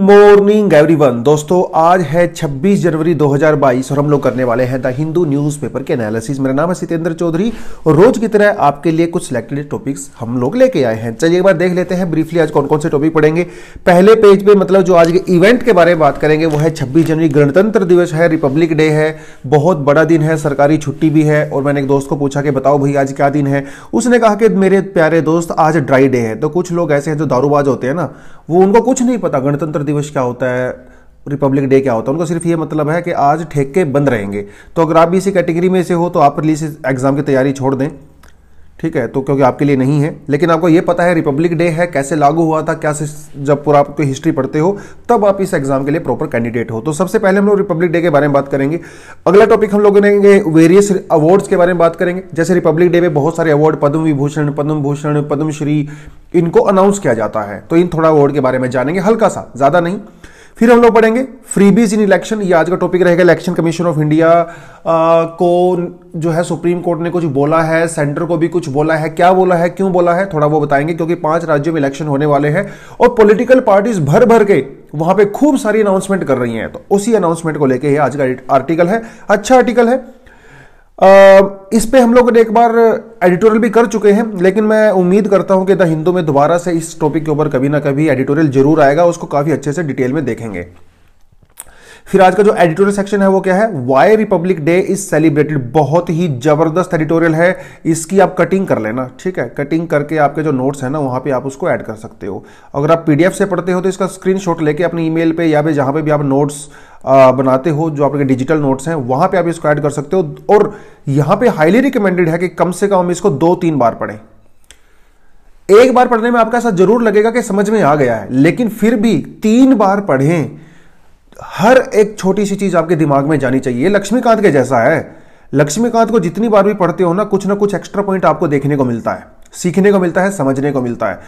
morning everyone दोस्तों आज है 26 जनवरी 2022 और हम लोग करने वाले हैं द हिंदू न्यूज़पेपर के एनालिसिस मेरा नाम है सितेंद्र चौधरी और रोज की तरह आपके लिए कुछ सिलेक्टेड टॉपिक्स हम लोग लेके आए हैं चलिए एक बार देख लेते हैं ब्रीफली आज कौन कौन से टॉपिक पढ़ेंगे पहले पेज पे मतलब जो आज के इवेंट के बारे में बात करेंगे वो है छब्बीस जनवरी गणतंत्र दिवस है रिपब्लिक डे है बहुत बड़ा दिन है सरकारी छुट्टी भी है और मैंने एक दोस्त को पूछा कि बताओ भाई आज क्या दिन है उसने कहा कि मेरे प्यारे दोस्त आज ड्राई डे है तो कुछ लोग ऐसे हैं जो दारूबाज होते हैं ना वो उनको कुछ नहीं पता गणतंत्र गणतंत्र दिवस क्या होता है रिपब्लिक डे क्या होता है उनका सिर्फ ये मतलब है कि आज ठेके बंद रहेंगे तो अगर आप भी इसी कैटेगरी में से हो तो आप प्लीज़ एग्ज़ाम की तैयारी छोड़ दें ठीक है तो क्योंकि आपके लिए नहीं है लेकिन आपको ये पता है रिपब्लिक डे है कैसे लागू हुआ था क्या जब पूरा आपको हिस्ट्री पढ़ते हो तब आप इस एग्जाम के लिए प्रॉपर कैंडिडेट हो तो सबसे पहले हम लोग रिपब्लिक डे के बारे में बात करेंगे अगला टॉपिक हम लोग करेंगे वेरियस अवार्ड्स के बारे में बात करेंगे जैसे रिपब्लिक डे में बहुत सारे अवार्ड पद्म विभूषण पद्म भूषण पद्मश्री इनको अनाउंस किया जाता है तो इन थोड़ा अवार्ड के बारे में जानेंगे हल्का सा ज़्यादा नहीं फिर हम लोग पढ़ेंगे फ्रीबीज इन इलेक्शन ये आज का टॉपिक रहेगा इलेक्शन कमीशन ऑफ इंडिया को जो है सुप्रीम कोर्ट ने कुछ बोला है सेंटर को भी कुछ बोला है क्या बोला है क्यों बोला है थोड़ा वो बताएंगे क्योंकि पांच राज्यों में इलेक्शन होने वाले हैं और पॉलिटिकल पार्टीज भर भर के वहां पे खूब सारी अनाउंसमेंट कर रही हैं तो उसी अनाउंसमेंट को लेकर आज का आर्टिकल है अच्छा आर्टिकल है इस पे हम लोग एक बार एडिटोरियल भी कर चुके हैं लेकिन मैं उम्मीद करता हूं कि द हिंदू में दोबारा से इस टॉपिक के ऊपर कभी ना कभी एडिटोरियल जरूर आएगा उसको काफ़ी अच्छे से डिटेल में देखेंगे फिर आज का जो एडिटोरियल सेक्शन है वो क्या है why Republic day is celebrated बहुत ही जबरदस्त एडिटोरियल है इसकी आप कटिंग कर लेना ठीक है कटिंग करके आपके जो नोट्स है ना वहां पे आप उसको ऐड कर सकते हो अगर आप पीडीएफ से पढ़ते हो तो इसका स्क्रीन लेके अपने ईमेल पे या फिर जहां पे भी आप नोट्स बनाते हो जो आपके डिजिटल नोट्स हैं वहां पे आप इसको ऐड कर सकते हो और यहां पे हाईली रिकमेंडेड है कि कम से कम हम इसको दो तीन बार पढ़ें एक बार पढ़ने में आपका ऐसा जरूर लगेगा कि समझ में आ गया है लेकिन फिर भी तीन बार पढ़ें हर एक छोटी सी चीज आपके दिमाग में जानी चाहिए लक्ष्मीकांत के जैसा है लक्ष्मीकांत को जितनी बार भी पढ़ते हो ना कुछ ना कुछ एक्स्ट्रा पॉइंट आपको देखने को मिलता है सीखने को मिलता है समझने को मिलता है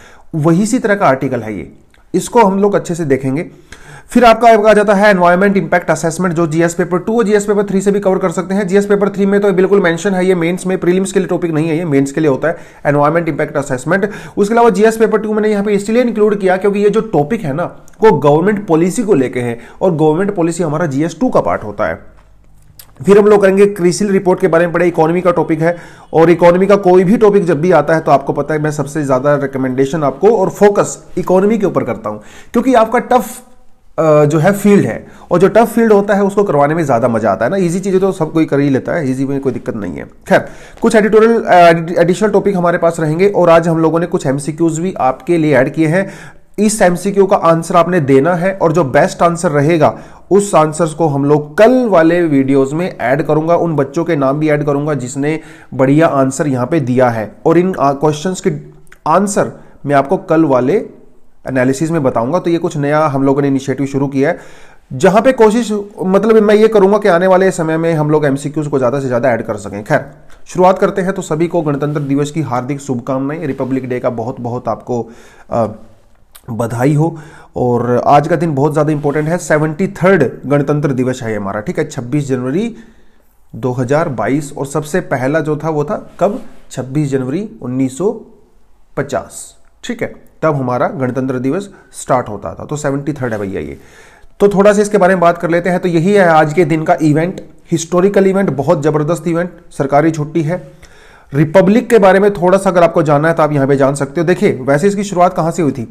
वही सी तरह का आर्टिकल है ये इसको हम लोग अच्छे से देखेंगे फिर आपका आ जाता है एनवायरमेंट इंपैक्ट असेसमेंट जो जीएस पेपर टू और जीएस पेपर थ्री से भी कवर कर सकते हैं जीएस पेपर थ्री में तो बिल्कुल मेंशन है ये मेंस में प्रीलिम्स के लिए टॉपिक नहीं है ये मेंस के लिए होता है एनवायरमेंट इंपैक्ट असेसमेंट उसके अलावा जीएस पेपर टू मैंने यहाँ पे इसलिए इंक्लूड किया क्योंकि ये जो टॉपिक है ना वो गवर्नमेंट पॉलिसी को लेकर है और गवर्नमेंट पॉलिसी हमारा जीएस टू का पार्ट होता है फिर हम लोग करेंगे क्रिसिल रिपोर्ट के बारे में पढ़े इकोनॉमी का टॉपिक है और इकोनॉमी का कोई भी टॉपिक जब भी आता है तो आपको पता है मैं सबसे ज़्यादा रिकमेंडेशन आपको और फोकस इकोनॉमी के ऊपर करता हूं क्योंकि आपका टफ जो है फील्ड है और जो टफ फील्ड होता है उसको करवाने में ज़्यादा मजा आता है ना इजी चीज़ें तो सब कोई कर ही लेता है इजी में कोई दिक्कत नहीं है खैर कुछ एडिटोरियल एडिशनल टॉपिक हमारे पास रहेंगे और आज हम लोगों ने कुछ एम भी आपके लिए ऐड किए हैं इस एम का आंसर आपने देना है और जो बेस्ट आंसर रहेगा उस आंसर्स को हम लोग कल वाले वीडियोस में ऐड करूंगा उन बच्चों के नाम भी ऐड करूंगा जिसने बढ़िया आंसर यहां पे दिया है और इन क्वेश्चंस के आंसर मैं आपको कल वाले एनालिसिस में बताऊंगा तो ये कुछ नया हम लोगों ने इनिशिएटिव शुरू किया है जहां पे कोशिश मतलब मैं ये करूंगा कि आने वाले समय में हम लोग एमसीक्यूज को ज्यादा से ज्यादा ऐड कर सकें खैर शुरुआत करते हैं तो सभी को गणतंत्र दिवस की हार्दिक शुभकामनाएं रिपब्लिक डे का बहुत बहुत आपको आ, बधाई हो और आज का दिन बहुत ज़्यादा इंपॉर्टेंट है सेवेंटी थर्ड गणतंत्र दिवस है हमारा ठीक है छब्बीस जनवरी 2022 और सबसे पहला जो था वो था कब 26 जनवरी 1950 ठीक है तब हमारा गणतंत्र दिवस स्टार्ट होता था तो सेवेंटी थर्ड है भैया ये तो थोड़ा सा इसके बारे में बात कर लेते हैं तो यही है आज के दिन का इवेंट हिस्टोरिकल इवेंट बहुत ज़बरदस्त इवेंट सरकारी छुट्टी है रिपब्लिक के बारे में थोड़ा सा अगर आपको जानना है तो आप यहां पे जान सकते हो देखिए वैसे इसकी शुरुआत कहां से हुई थी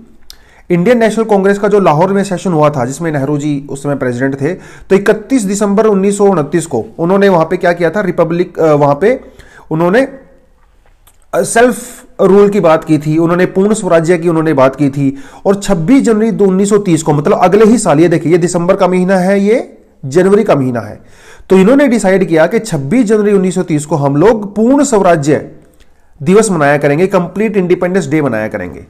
इंडियन नेशनल कांग्रेस का जो लाहौर में सेशन हुआ था जिसमें नेहरू जी उस समय प्रेसिडेंट थे तो 31 दिसंबर उन्नीस को उन्होंने वहां पे क्या किया था रिपब्लिक वहां पे उन्होंने सेल्फ रूल की बात की थी उन्होंने पूर्ण स्वराज्य की उन्होंने बात की थी और 26 जनवरी 1930 को मतलब अगले ही साल ये देखिए ये दिसंबर का महीना है ये जनवरी का महीना है तो इन्होंने डिसाइड किया कि 26 जनवरी 1930 को हम लोग पूर्ण स्वराज्य दिवस मनाया करेंगे कंप्लीट इंडिपेंडेंस डे मनाया करेंगे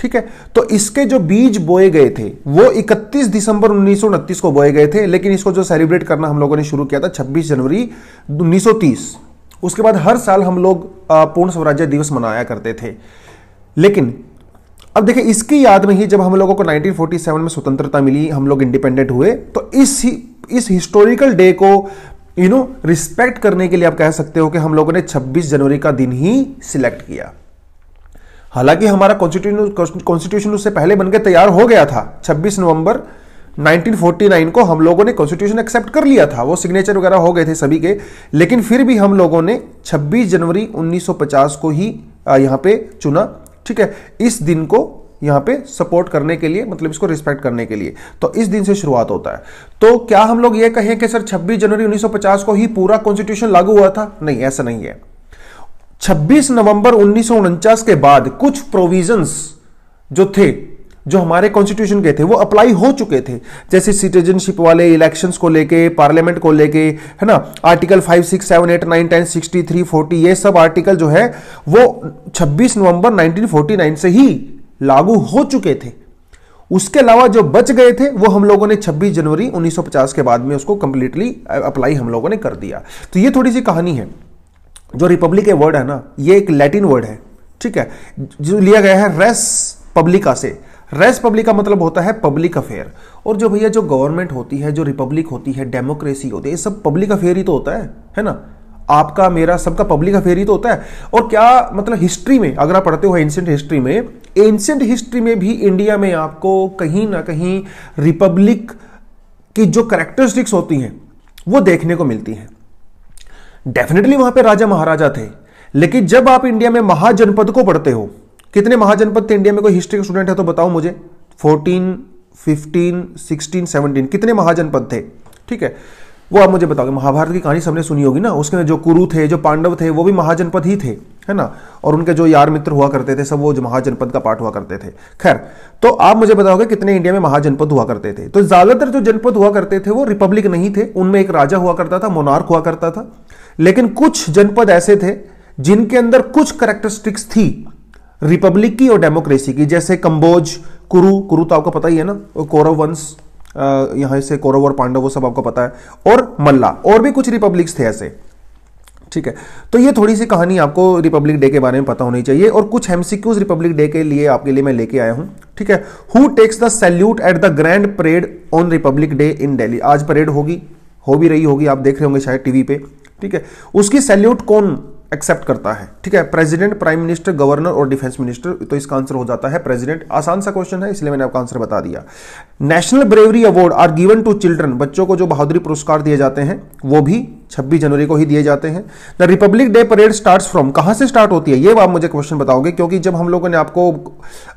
ठीक है तो इसके जो बीज बोए गए थे वो 31 दिसंबर उन्नीस को बोए गए थे लेकिन इसको जो सेलिब्रेट करना हम लोगों ने शुरू किया था 26 जनवरी 1930 उसके बाद हर साल हम लोग पूर्ण स्वराज्य दिवस मनाया करते थे लेकिन अब देखिए इसकी याद में ही जब हम लोगों को 1947 में स्वतंत्रता मिली हम लोग इंडिपेंडेंट हुए तो इस इस हिस्टोरिकल डे को यू नो रिस्पेक्ट करने के लिए आप कह सकते हो कि हम लोगों ने 26 जनवरी का दिन ही सिलेक्ट किया हालांकि हमारा कॉन्स्टिट्यूशन कॉन्स्टिट्यूशन उससे पहले बनकर तैयार हो गया था 26 नवंबर 1949 को हम लोगों ने कॉन्स्टिट्यूशन एक्सेप्ट कर लिया था वो सिग्नेचर वगैरह हो गए थे सभी के लेकिन फिर भी हम लोगों ने 26 जनवरी 1950 को ही यहाँ पे चुना ठीक है इस दिन को यहाँ पे सपोर्ट करने के लिए मतलब इसको रिस्पेक्ट करने के लिए तो इस दिन से शुरुआत होता है तो क्या हम लोग ये कहें कि सर 26 जनवरी 1950 को ही पूरा कॉन्स्टिट्यूशन लागू हुआ था नहीं ऐसा नहीं है 26 नवंबर उन्नीस के बाद कुछ प्रोविजंस जो थे जो हमारे कॉन्स्टिट्यूशन के थे वो अप्लाई हो चुके थे जैसे सिटीजनशिप वाले इलेक्शंस को लेके पार्लियामेंट को लेके है ना article six seven eight nine ten sixty three forty ये सब आर्टिकल जो है वो छब्बीस नवंबर नाइन से ही लागू हो चुके थे उसके अलावा जो बच गए थे वो हम लोगों ने 26 जनवरी 1950 के बाद में उसको कंप्लीटली अप्लाई हम लोगों ने कर दिया तो ये थोड़ी सी कहानी है जो रिपब्लिक वर्ड है ना ये एक लैटिन वर्ड है ठीक है जो लिया गया है रेस पब्लिका से रेस पब्लिक का मतलब होता है पब्लिक अफेयर और जो भैया जो गवर्नमेंट होती है जो रिपब्लिक होती है डेमोक्रेसी होती है ये सब पब्लिक अफेयर ही तो होता है है ना आपका मेरा सबका पब्लिक अफेयर ही तो होता है और क्या मतलब हिस्ट्री में अगर आप पढ़ते हो एंशेंट हिस्ट्री में एंशेंट हिस्ट्री में भी इंडिया में आपको कहीं ना कहीं रिपब्लिक की जो करेक्टरिस्टिक्स होती हैं वो देखने को मिलती हैं डेफिनेटली वहां पे राजा महाराजा थे लेकिन जब आप इंडिया में महाजनपद को पढ़ते हो कितने महाजनपद थे इंडिया में कोई हिस्ट्री का स्टूडेंट है तो बताओ मुझे फोर्टीन फिफ्टीन सिक्सटीन सेवनटीन कितने महाजनपद थे ठीक है वो आप मुझे बताओगे महाभारत की कहानी सबने सुनी होगी ना उसके जो कुरु थे जो पांडव थे वो भी महाजनपद ही थे है ना और उनके जो यार मित्र हुआ करते थे सब वो महाजनपद का पाठ हुआ करते थे खैर तो आप मुझे बताओगे कितने इंडिया में महाजनपद हुआ करते थे तो ज्यादातर जो जनपद हुआ करते थे वो रिपब्लिक नहीं थे उनमें एक राजा हुआ करता था मोनार्क हुआ करता था लेकिन कुछ जनपद ऐसे थे जिनके अंदर कुछ करेक्टरिस्टिक्स थी रिपब्लिक की और डेमोक्रेसी की जैसे कंबोज कुरु कुरु तो आपको पता ही है ना कौरव वंश यहां से कौरव और पांडव वो सब आपको पता है और मल्ला और भी कुछ रिपब्लिक्स थे ऐसे ठीक है तो ये थोड़ी सी कहानी आपको रिपब्लिक डे के बारे में पता होनी चाहिए और कुछ हेमसिक्यूज रिपब्लिक डे के लिए आपके लिए मैं लेके आया हूं ठीक है who takes the salute at the grand parade on Republic Day in Delhi आज परेड होगी हो भी रही होगी आप देख रहे होंगे शायद टीवी पे ठीक है उसकी सैल्यूट कौन एक्सेप्ट करता है ठीक है प्रेसिडेंट प्राइम मिनिस्टर गवर्नर और डिफेंस मिनिस्टर तो इसका आंसर हो जाता है प्रेसिडेंट आसान सा क्वेश्चन है इसलिए मैंने आपका आंसर बता दिया national bravery award are given to children बच्चों को जो बहादुरी पुरस्कार दिए जाते हैं वो भी 26 जनवरी को ही दिए जाते हैं the Republic Day parade start from कहां से स्टार्ट होती है ये आप मुझे क्वेश्चन बताओगे क्योंकि जब हम लोगों ने आपको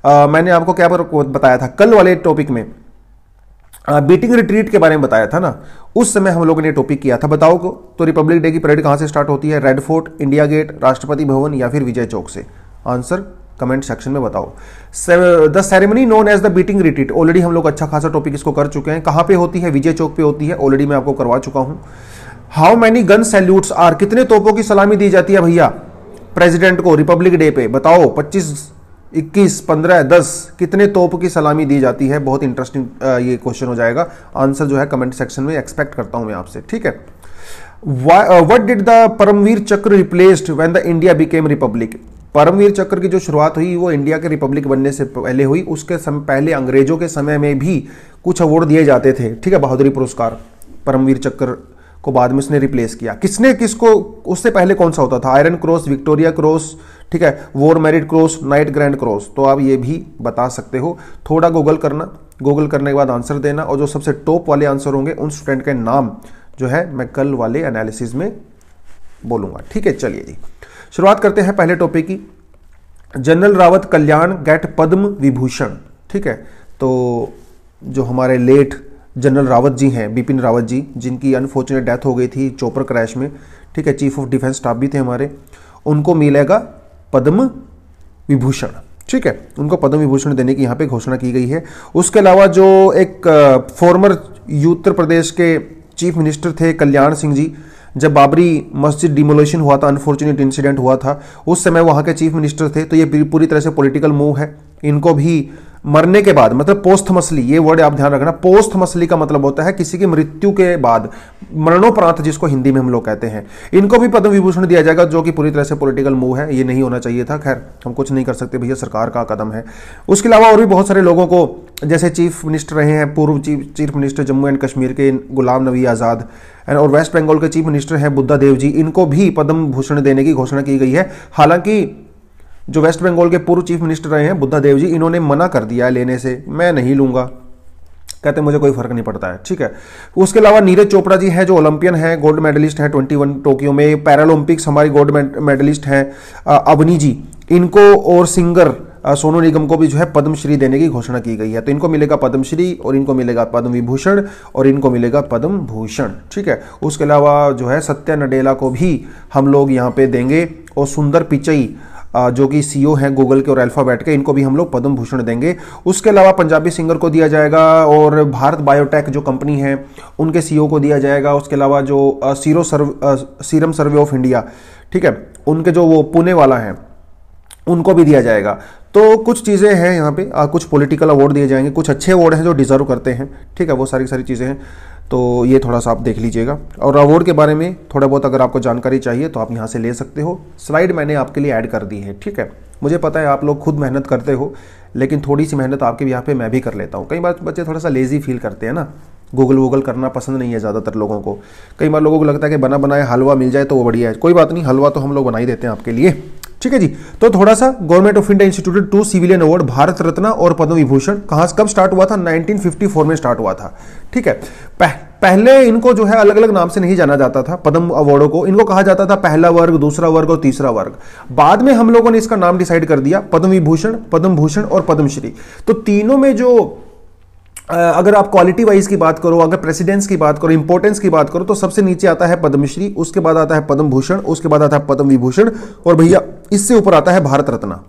आ, मैंने आपको क्या बताया था कल वाले टॉपिक में बीटिंग रिट्रीट के बारे में बताया था ना उस समय हम लोगों ने टॉपिक किया था बताओ को तो रिपब्लिक डे की परेड कहां से स्टार्ट होती है रेड फोर्ट इंडिया गेट राष्ट्रपति भवन या फिर विजय चौक से आंसर कमेंट सेक्शन में बताओ the ceremony known as the beating retreat already हम लोग अच्छा खासा टॉपिक इसको कर चुके हैं कहां पे होती है विजय चौक पे होती है ऑलरेडी मैं आपको करवा चुका हूं how many gun salutes are कितने तोपों की सलामी दी जाती है भैया प्रेसिडेंट को रिपब्लिक डे पे बताओ 25 इक्कीस पंद्रह दस कितने तोप की सलामी दी जाती है बहुत इंटरेस्टिंग ये क्वेश्चन हो जाएगा आंसर जो है कमेंट सेक्शन में एक्सपेक्ट करता हूं मैं आपसे ठीक है what did the Paramvir Chakra replaced when the India became republic Paramvir Chakra की जो शुरुआत हुई वो इंडिया के रिपब्लिक बनने से पहले हुई उसके समय पहले अंग्रेजों के समय में भी कुछ अवार्ड दिए जाते थे ठीक है बहादुरी पुरस्कार परमवीर चक्र को बाद में उसने रिप्लेस किया किसने किसको उससे पहले कौन सा होता था आयरन क्रॉस विक्टोरिया क्रॉस ठीक है war merit cross knight grand cross तो आप ये भी बता सकते हो थोड़ा गूगल करना गूगल करने के बाद आंसर देना और जो सबसे टॉप वाले आंसर होंगे उन स्टूडेंट के नाम जो है मैं कल वाले एनालिसिस में बोलूंगा ठीक है चलिए जी शुरुआत करते हैं पहले टॉपिक की जनरल रावत कल्याण गेट पद्म विभूषण ठीक है तो जो हमारे लेट जनरल रावत जी हैं बिपिन रावत जी जिनकी अनफॉर्चुनेट डेथ हो गई थी चोपर क्रैश में ठीक है चीफ ऑफ डिफेंस स्टाफ भी थे हमारे उनको मिलेगा पद्म विभूषण ठीक है उनको पद्म विभूषण देने की यहाँ पे घोषणा की गई है उसके अलावा जो एक फॉर्मर उत्तर प्रदेश के चीफ मिनिस्टर थे कल्याण सिंह जी जब बाबरी मस्जिद डिमोलेशन हुआ था अनफॉर्चुनेट इंसिडेंट हुआ था उस समय वहाँ के चीफ मिनिस्टर थे तो ये पूरी तरह से पॉलिटिकल मूव है इनको भी मरने के बाद मतलब पोस्ट मसली ये वर्ड आप ध्यान रखना पोस्ट मसली का मतलब होता है किसी की मृत्यु के बाद मरणोपरांत जिसको हिंदी में हम लोग कहते हैं इनको भी पद्म विभूषण दिया जाएगा जो कि पूरी तरह से पॉलिटिकल मूव है ये नहीं होना चाहिए था खैर हम कुछ नहीं कर सकते भैया सरकार का कदम है उसके अलावा और भी बहुत सारे लोगों को जैसे चीफ मिनिस्टर रहे हैं पूर्व chief chief minister Jammu and Kashmir के गुलाम नबी आज़ाद एंड और वेस्ट बंगाल के चीफ मिनिस्टर हैं बुद्धा देव जी इनको भी पद्म भूषण देने की घोषणा की गई है हालांकि जो वेस्ट बंगाल के पूर्व चीफ मिनिस्टर रहे हैं बुद्धा देव जी इन्होंने मना कर दिया है लेने से मैं नहीं लूँगा कहते मुझे कोई फर्क नहीं पड़ता है ठीक है उसके अलावा नीरज चोपड़ा जी हैं जो ओलंपियन हैं गोल्ड मेडलिस्ट हैं वन टोक्यो में पैरालंपिक्स हमारी गोल्ड मेडलिस्ट हैं अवनी जी इनको और सिंगर सोनू निगम को भी जो है पद्मश्री देने की घोषणा की गई है तो इनको मिलेगा पद्मश्री और इनको मिलेगा पद्म विभूषण और इनको मिलेगा पद्म भूषण ठीक है उसके अलावा जो है सत्या नडेला को भी हम लोग यहाँ पे देंगे और सुंदर पिचई जो कि ओ हैं गूगल के और अल्फाबेट के इनको भी हम लोग पद्म भूषण देंगे उसके अलावा पंजाबी सिंगर को दिया जाएगा और भारत बायोटेक जो कंपनी है उनके ओ को दिया जाएगा उसके अलावा जो sero survey serum survey of India ठीक है उनके जो वो पुणे वाला है उनको भी दिया जाएगा तो कुछ चीज़ें हैं यहाँ पे आ, कुछ पॉलिटिकल अवार्ड दिए जाएंगे कुछ अच्छे अवार्ड हैं जो डिज़र्व करते हैं ठीक है वो सारी सारी चीज़ें हैं तो ये थोड़ा सा आप देख लीजिएगा और अवार्ड के बारे में थोड़ा बहुत अगर आपको जानकारी चाहिए तो आप यहाँ से ले सकते हो स्लाइड मैंने आपके लिए ऐड कर दी है ठीक है मुझे पता है आप लोग खुद मेहनत करते हो लेकिन थोड़ी सी मेहनत आपके यहाँ पर मैं भी कर लेता हूँ कई बार बच्चे थोड़ा सा लेज़ी फील करते हैं ना गूगल वूगल करना पसंद नहीं है ज़्यादातर लोगों को कई बार लोगों को लगता है कि बना बनाया हलवा मिल जाए तो वो बढ़िया है कोई बात नहीं हलवा तो हम लोग बना ही देते हैं आपके लिए ठीक है जी तो थोड़ा सा government of India institute two civilian award Bharat Ratna और पद्म विभूषण कहां कब स्टार्ट हुआ था 1954 में स्टार्ट हुआ था ठीक है पह, पहले इनको जो है अलग अलग नाम से नहीं जाना जाता था पद्म अवार्डों को इनको कहा जाता था पहला वर्ग दूसरा वर्ग और तीसरा वर्ग बाद में हम लोगों ने इसका नाम डिसाइड कर दिया पद्म विभूषण पद्म भूषण और पद्मश्री तो तीनों में जो अगर आप क्वालिटी वाइज की बात करो अगर प्रेसिडेंस की बात करो इंपॉर्टेंस की बात करो तो सबसे नीचे आता है पद्मश्री उसके बाद आता है पद्म भूषण उसके बाद आता है पद्म विभूषण और भैया इससे ऊपर आता है भारत रत्न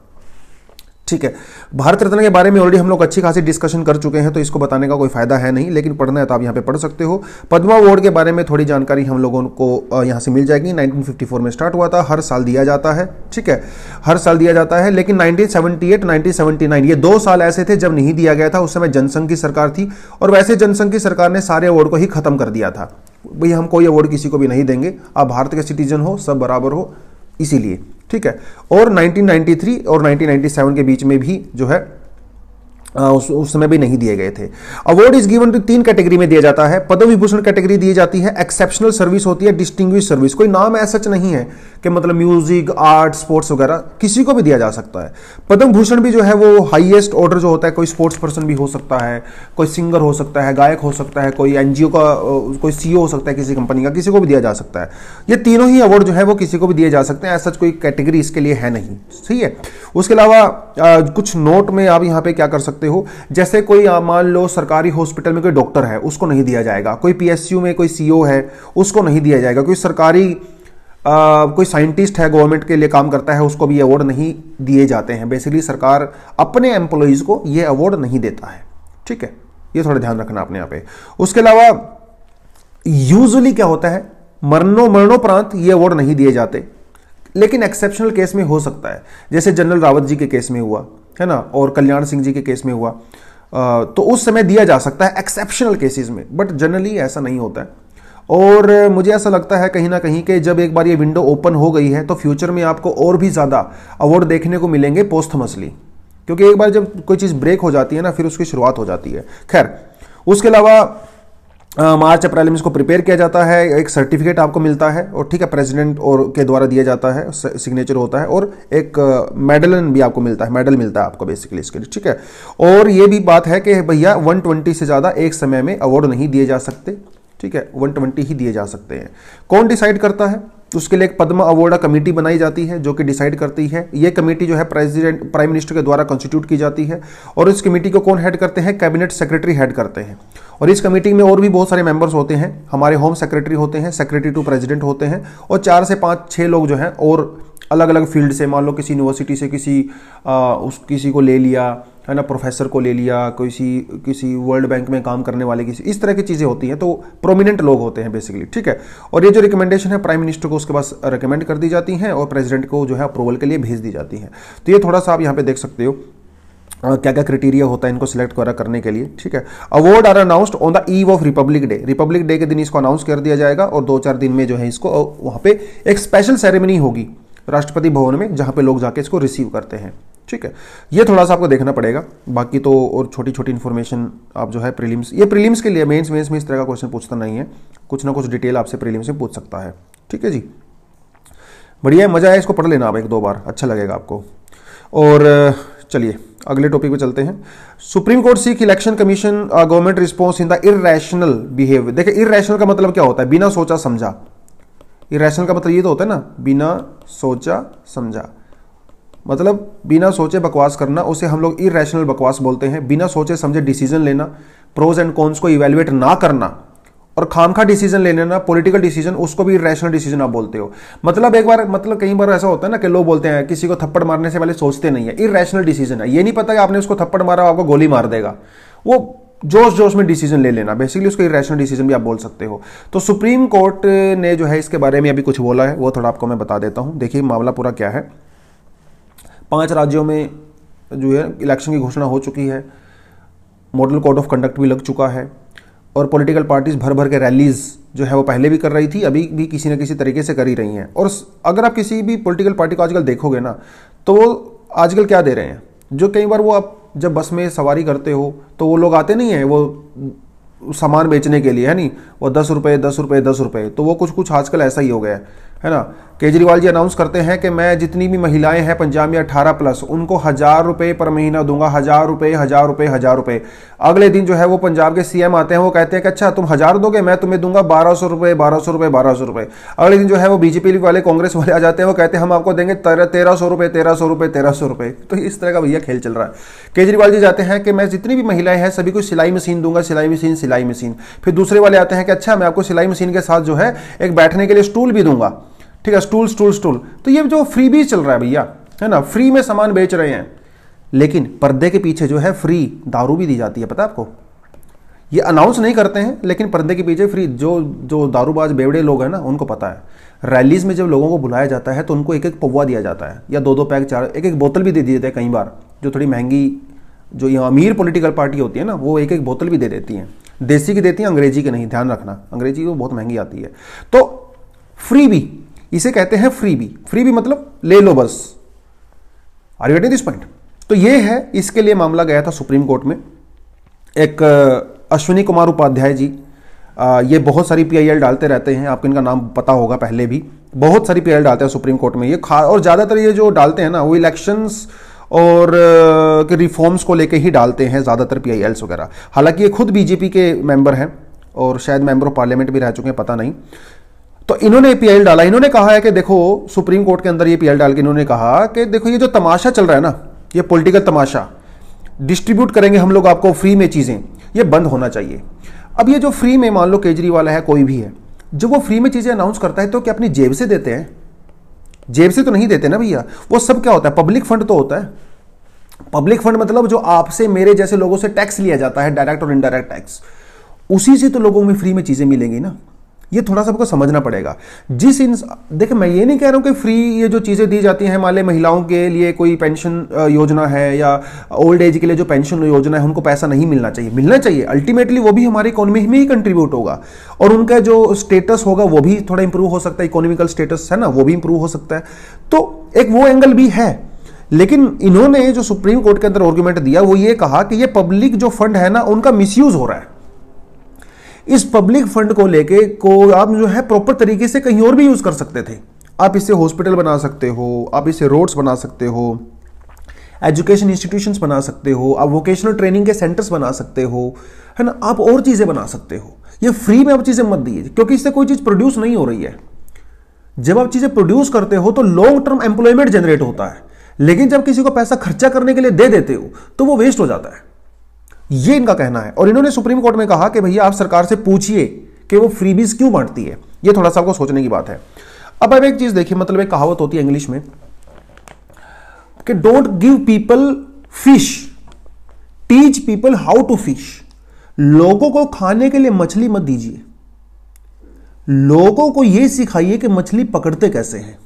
ठीक है भारत रत्न के बारे में ऑलरेडी हम लोग अच्छी खासी डिस्कशन कर चुके हैं तो इसको बताने का कोई फायदा है नहीं लेकिन पढ़ना है तो आप यहाँ पे पढ़ सकते हो पद्मा अवार्ड के बारे में थोड़ी जानकारी हम लोगों को यहाँ से मिल जाएगी 1954 में स्टार्ट हुआ था हर साल दिया जाता है ठीक है हर साल दिया जाता है लेकिन नाइनटीन 1979 ये दो साल ऐसे थे जब नहीं दिया गया था उस समय जनसंघ की सरकार थी और वैसे जनसंघ की सरकार ने सारे अवार्ड को ही खत्म कर दिया था भाई हम कोई अवार्ड किसी को भी नहीं देंगे आप भारत के सिटीजन हो सब बराबर हो इसीलिए ठीक है और 1993 और 1997 के बीच में भी जो है उस उस समय भी नहीं दिए गए थे अवार्ड इज गिवन टू तीन कैटेगरी में दिया जाता है पद्म विभूषण कैटेगरी दी जाती है एक्सेप्शनल सर्विस होती है डिस्टिंग सर्विस कोई नाम ऐसा सच नहीं है कि मतलब म्यूजिक आर्ट स्पोर्ट्स वगैरह किसी को भी दिया जा सकता है पद्म भूषण भी जो है वो हाइएस्ट ऑर्डर जो होता है कोई स्पोर्ट्स पर्सन भी हो सकता है कोई सिंगर हो सकता है गायक हो सकता है कोई एनजीओ का कोई सी हो सकता है किसी कंपनी का किसी को भी दिया जा सकता है ये तीनों ही अवार्ड जो है वो किसी को भी दिए जा सकते हैं ऐसा कोई कैटेगरी इसके लिए है नहीं ठीक है उसके अलावा कुछ नोट में आप यहाँ पे क्या कर सकते सकते हो जैसे कोई मान लो सरकारी हॉस्पिटल में कोई डॉक्टर है उसको नहीं दिया जाएगा कोई पीएसयू में कोई सीईओ है उसको नहीं दिया जाएगा कोई सरकारी आ, कोई साइंटिस्ट है गवर्नमेंट के लिए काम करता है उसको भी अवार्ड नहीं दिए जाते हैं बेसिकली सरकार अपने एम्प्लॉयज़ को ये अवार्ड नहीं देता है ठीक है ये थोड़ा ध्यान रखना अपने यहाँ पे उसके अलावा यूजली क्या होता है मरणो मरणोपरांत ये अवार्ड नहीं दिए जाते लेकिन एक्सेप्शनल केस में हो सकता है जैसे जनरल रावत जी के केस में हुआ है ना और कल्याण सिंह जी के केस में हुआ तो उस समय दिया जा सकता है एक्सेप्शनल केसेस में बट जनरली ऐसा नहीं होता है और मुझे ऐसा लगता है कहीं ना कहीं कि जब एक बार ये विंडो ओपन हो गई है तो फ्यूचर में आपको और भी ज़्यादा अवार्ड देखने को मिलेंगे पोस्थमसली क्योंकि एक बार जब कोई चीज़ ब्रेक हो जाती है ना फिर उसकी शुरुआत हो जाती है खैर उसके अलावा मार्च अप्रैल में इसको प्रिपेयर किया जाता है एक सर्टिफिकेट आपको मिलता है और ठीक है प्रेसिडेंट और के द्वारा दिया जाता है सिग्नेचर होता है और एक मेडलन भी आपको मिलता है मेडल मिलता है आपको बेसिकली इसके लिए ठीक है और ये भी बात है कि भैया 120 से ज़्यादा एक समय में अवार्ड नहीं दिए जा सकते ठीक है 120 ही दिए जा सकते हैं कौन डिसाइड करता है तो उसके लिए एक पद्म अवार्ड कमेटी बनाई जाती है जो कि डिसाइड करती है ये कमेटी जो है प्रेसिडेंट प्राइम मिनिस्टर के द्वारा कॉन्स्टिट्यूट की जाती है और इस कमेटी को कौन हेड करते हैं कैबिनेट सेक्रेटरी हेड करते हैं और इस कमेटी में और भी बहुत सारे मेंबर्स होते हैं हमारे होम सेक्रेटरी होते हैं सेक्रेटरी टू प्रेजिडेंट होते हैं और चार से पाँच छः लोग जो हैं और अलग अलग फील्ड से मान लो किसी यूनिवर्सिटी से किसी आ, उस किसी को ले लिया है ना प्रोफेसर को ले लिया किसी किसी वर्ल्ड बैंक में काम करने वाले किसी इस तरह की चीज़ें होती हैं तो प्रोमिनेंट लोग होते हैं बेसिकली ठीक है और ये जो रिकमेंडेशन है प्राइम मिनिस्टर को उसके पास रिकमेंड कर दी जाती हैं और प्रेजिडेंट को जो है अप्रूवल के लिए भेज दी जाती हैं तो ये थोड़ा सा आप यहाँ पर देख सकते हो क्या क्या क्राइटेरिया होता है इनको सिलेक्ट करा करने के लिए ठीक है award are announced on the eve of Republic Day Republic Day के दिन इसको अनाउंस कर दिया जाएगा और दो चार दिन में जो है इसको वहाँ पे एक स्पेशल सेरेमनी होगी राष्ट्रपति भवन में जहाँ पे लोग जाके इसको रिसीव करते हैं ठीक है ये थोड़ा सा आपको देखना पड़ेगा बाकी तो और छोटी छोटी इन्फॉर्मेशन आप जो है प्रीलिम्स ये प्रीलिम्स के लिए मेंस मेंस में इस तरह का क्वेश्चन पूछता नहीं है कुछ ना कुछ डिटेल आपसे प्रीलिम्स में पूछ सकता है ठीक है जी बढ़िया है मज़ा आया इसको पढ़ लेना आप एक दो बार अच्छा लगेगा आपको और चलिए अगले टॉपिक पे चलते हैं सुप्रीम कोर्ट सीख election commission government response in the irrational behaviour देखिए इरेशनल का मतलब क्या होता है बिना सोचा समझा इरेशनल का मतलब ये तो होता है ना बिना सोचा समझा मतलब बिना सोचे बकवास करना उसे हम लोग इरेशनल बकवास बोलते हैं बिना सोचे समझे डिसीजन लेना प्रोज एंड कॉन्स को इवेल्युएट ना करना और खामखा डिसीजन ले लेना पॉलिटिकल डिसीजन उसको भी रैशनल डिसीजन आप बोलते हो मतलब एक बार मतलब कई बार ऐसा होता है ना कि लोग बोलते हैं किसी को थप्पड़ मारने से पहले सोचते नहीं है इरेशनल डिसीजन है ये नहीं पता कि आपने उसको थप्पड़ मारा आपको गोली मार देगा वो जोश जोश में डिसीजन ले लेना बेसिकली उसको इरेशनल डिसीजन भी आप बोल सकते हो तो सुप्रीम कोर्ट ने जो है इसके बारे में अभी कुछ बोला है वो थोड़ा आपको मैं बता देता हूँ देखिए मामला पूरा क्या है पांच राज्यों में जो है इलेक्शन की घोषणा हो चुकी है मॉडल कोड ऑफ कंडक्ट भी लग चुका है और पॉलिटिकल पार्टीज भर भर के रैलीज जो है वो पहले भी कर रही थी अभी भी किसी ना किसी तरीके से कर ही रही हैं और अगर आप किसी भी पॉलिटिकल पार्टी को आजकल देखोगे ना तो वो आजकल क्या दे रहे हैं जो कई बार वो आप जब बस में सवारी करते हो तो वो लोग आते नहीं हैं वो सामान बेचने के लिए है नहीं वो दस रुपये दस रुपये दस रुपये तो वो कुछ कुछ आजकल ऐसा ही हो गया है है ना केजरीवाल जी अनाउंस करते हैं कि मैं जितनी भी महिलाएं हैं पंजाब में अठारह प्लस उनको हज़ार रुपये पर महीना दूंगा हज़ार रुपये हज़ार रुपये हज़ार रुपये अगले दिन जो है वो पंजाब के सीएम आते हैं वो कहते हैं कि अच्छा तुम हज़ार दोगे मैं तुम्हें दूंगा बारह सौ रुपये बारह सौ रुपए बारह सौ रुपए अगले दिन जो है वो बीजेपी वाले कांग्रेस वाले आ जाते हैं वो कहते हैं हम आपको देंगे तेरह सौ रुपए तेरह सौ रुपये तेरह सौ रुपए तो इस तरह का भैया खेल चल रहा है केजरीवाल जी जाते हैं कि मैं जितनी भी महिलाएं हैं सभी को सिलाई मशीन दूंगा सिलाई मशीन सिलाई मशीन फिर दूसरे वाले आते हैं कि अच्छा मैं आपको सिलाई मशीन के साथ जो है एक बैठने के लिए स्टूल भी दूंगा ठीक है स्टूल स्टूल स्टूल तो ये जो फ्री भी चल रहा है भैया है ना फ्री में सामान बेच रहे हैं लेकिन पर्दे के पीछे जो है फ्री दारू भी दी जाती है पता आपको ये अनाउंस नहीं करते हैं लेकिन पर्दे के पीछे फ्री जो जो दारूबाज बेवड़े लोग हैं ना उनको पता है रैलीज में जब लोगों को बुलाया जाता है तो उनको एक एक पौवा दिया जाता है या दो दो पैक चार एक एक बोतल भी दे जाती है कई बार जो थोड़ी महंगी जो यहाँ अमीर पॉलिटिकल पार्टी होती है ना वो एक एक बोतल भी दे देती हैं देसी की देती हैं अंग्रेजी की नहीं ध्यान रखना अंग्रेजी वो तो बहुत महंगी आती है तो फ्री भी इसे कहते हैं फ्री बी फ्री बी मतलब ले लो बस आर यू दिस पॉइंट तो ये है इसके लिए मामला गया था सुप्रीम कोर्ट में एक अश्विनी कुमार उपाध्याय जी आ, ये बहुत सारी पी डालते रहते हैं आपको इनका नाम पता होगा पहले भी बहुत सारी पी डालते हैं सुप्रीम कोर्ट में ये खा और ज़्यादातर ये जो डालते हैं ना वो इलेक्शंस और के रिफॉर्म्स को लेके ही डालते हैं ज़्यादातर पी वगैरह हालांकि ये खुद बीजेपी के मेंबर हैं और शायद मेंबर ऑफ पार्लियामेंट भी रह चुके हैं पता नहीं तो इन्होंने पीएल डाला इन्होंने कहा है कि देखो सुप्रीम कोर्ट के अंदर ये पीएल डाल के इन्होंने कहा कि देखो ये जो तमाशा चल रहा है ना ये पॉलिटिकल तमाशा डिस्ट्रीब्यूट करेंगे हम लोग आपको फ्री में चीज़ें ये बंद होना चाहिए अब ये जो फ्री में मान लो केजरीवाल है कोई भी है जब वो फ्री में चीज़ें अनाउंस करता है तो क्या अपनी जेब से देते हैं जेब से तो नहीं देते ना भैया वो सब क्या होता है पब्लिक फंड तो होता है पब्लिक फंड मतलब जो आपसे मेरे जैसे लोगों से टैक्स लिया जाता है डायरेक्ट और इनडायरेक्ट टैक्स उसी से तो लोगों में फ्री में चीज़ें मिलेंगी ना ये थोड़ा सा आपको समझना पड़ेगा जिस इन देखिए मैं ये नहीं कह रहा हूँ कि फ्री ये जो चीज़ें दी जाती हैं माले महिलाओं के लिए कोई पेंशन योजना है या ओल्ड एज के लिए जो पेंशन योजना है उनको पैसा नहीं मिलना चाहिए मिलना चाहिए अल्टीमेटली वो भी हमारी इकोनॉमी में ही कंट्रीब्यूट होगा और उनका जो स्टेटस होगा वो भी थोड़ा इंप्रूव हो सकता है इकोनॉमिकल स्टेटस है ना वो भी इंप्रूव हो सकता है तो एक वो एंगल भी है लेकिन इन्होंने जो सुप्रीम कोर्ट के अंदर आर्ग्यूमेंट दिया वो ये कहा कि ये पब्लिक जो फंड है ना उनका मिसयूज हो रहा है इस पब्लिक फंड को लेके को आप जो है प्रॉपर तरीके से कहीं और भी यूज़ कर सकते थे आप इसे हॉस्पिटल बना सकते हो आप इसे रोड्स बना सकते हो एजुकेशन इंस्टीट्यूशंस बना सकते हो आप वोकेशनल ट्रेनिंग के सेंटर्स बना सकते हो है ना आप और चीज़ें बना सकते हो ये फ्री में आप चीज़ें मत दीजिए क्योंकि इससे कोई चीज़ प्रोड्यूस नहीं हो रही है जब आप चीज़ें प्रोड्यूस करते हो तो लॉन्ग टर्म एम्प्लॉयमेंट जनरेट होता है लेकिन जब किसी को पैसा खर्चा करने के लिए दे देते हो तो वो वेस्ट हो जाता है ये इनका कहना है और इन्होंने सुप्रीम कोर्ट में कहा कि भैया आप सरकार से पूछिए कि वो फ्रीबीज क्यों बांटती है ये थोड़ा सा आपको सोचने की बात है अब अब एक चीज देखिए मतलब एक कहावत होती है इंग्लिश में कि don't give people fish teach people how to fish लोगों को खाने के लिए मछली मत दीजिए लोगों को यह सिखाइए कि मछली पकड़ते कैसे हैं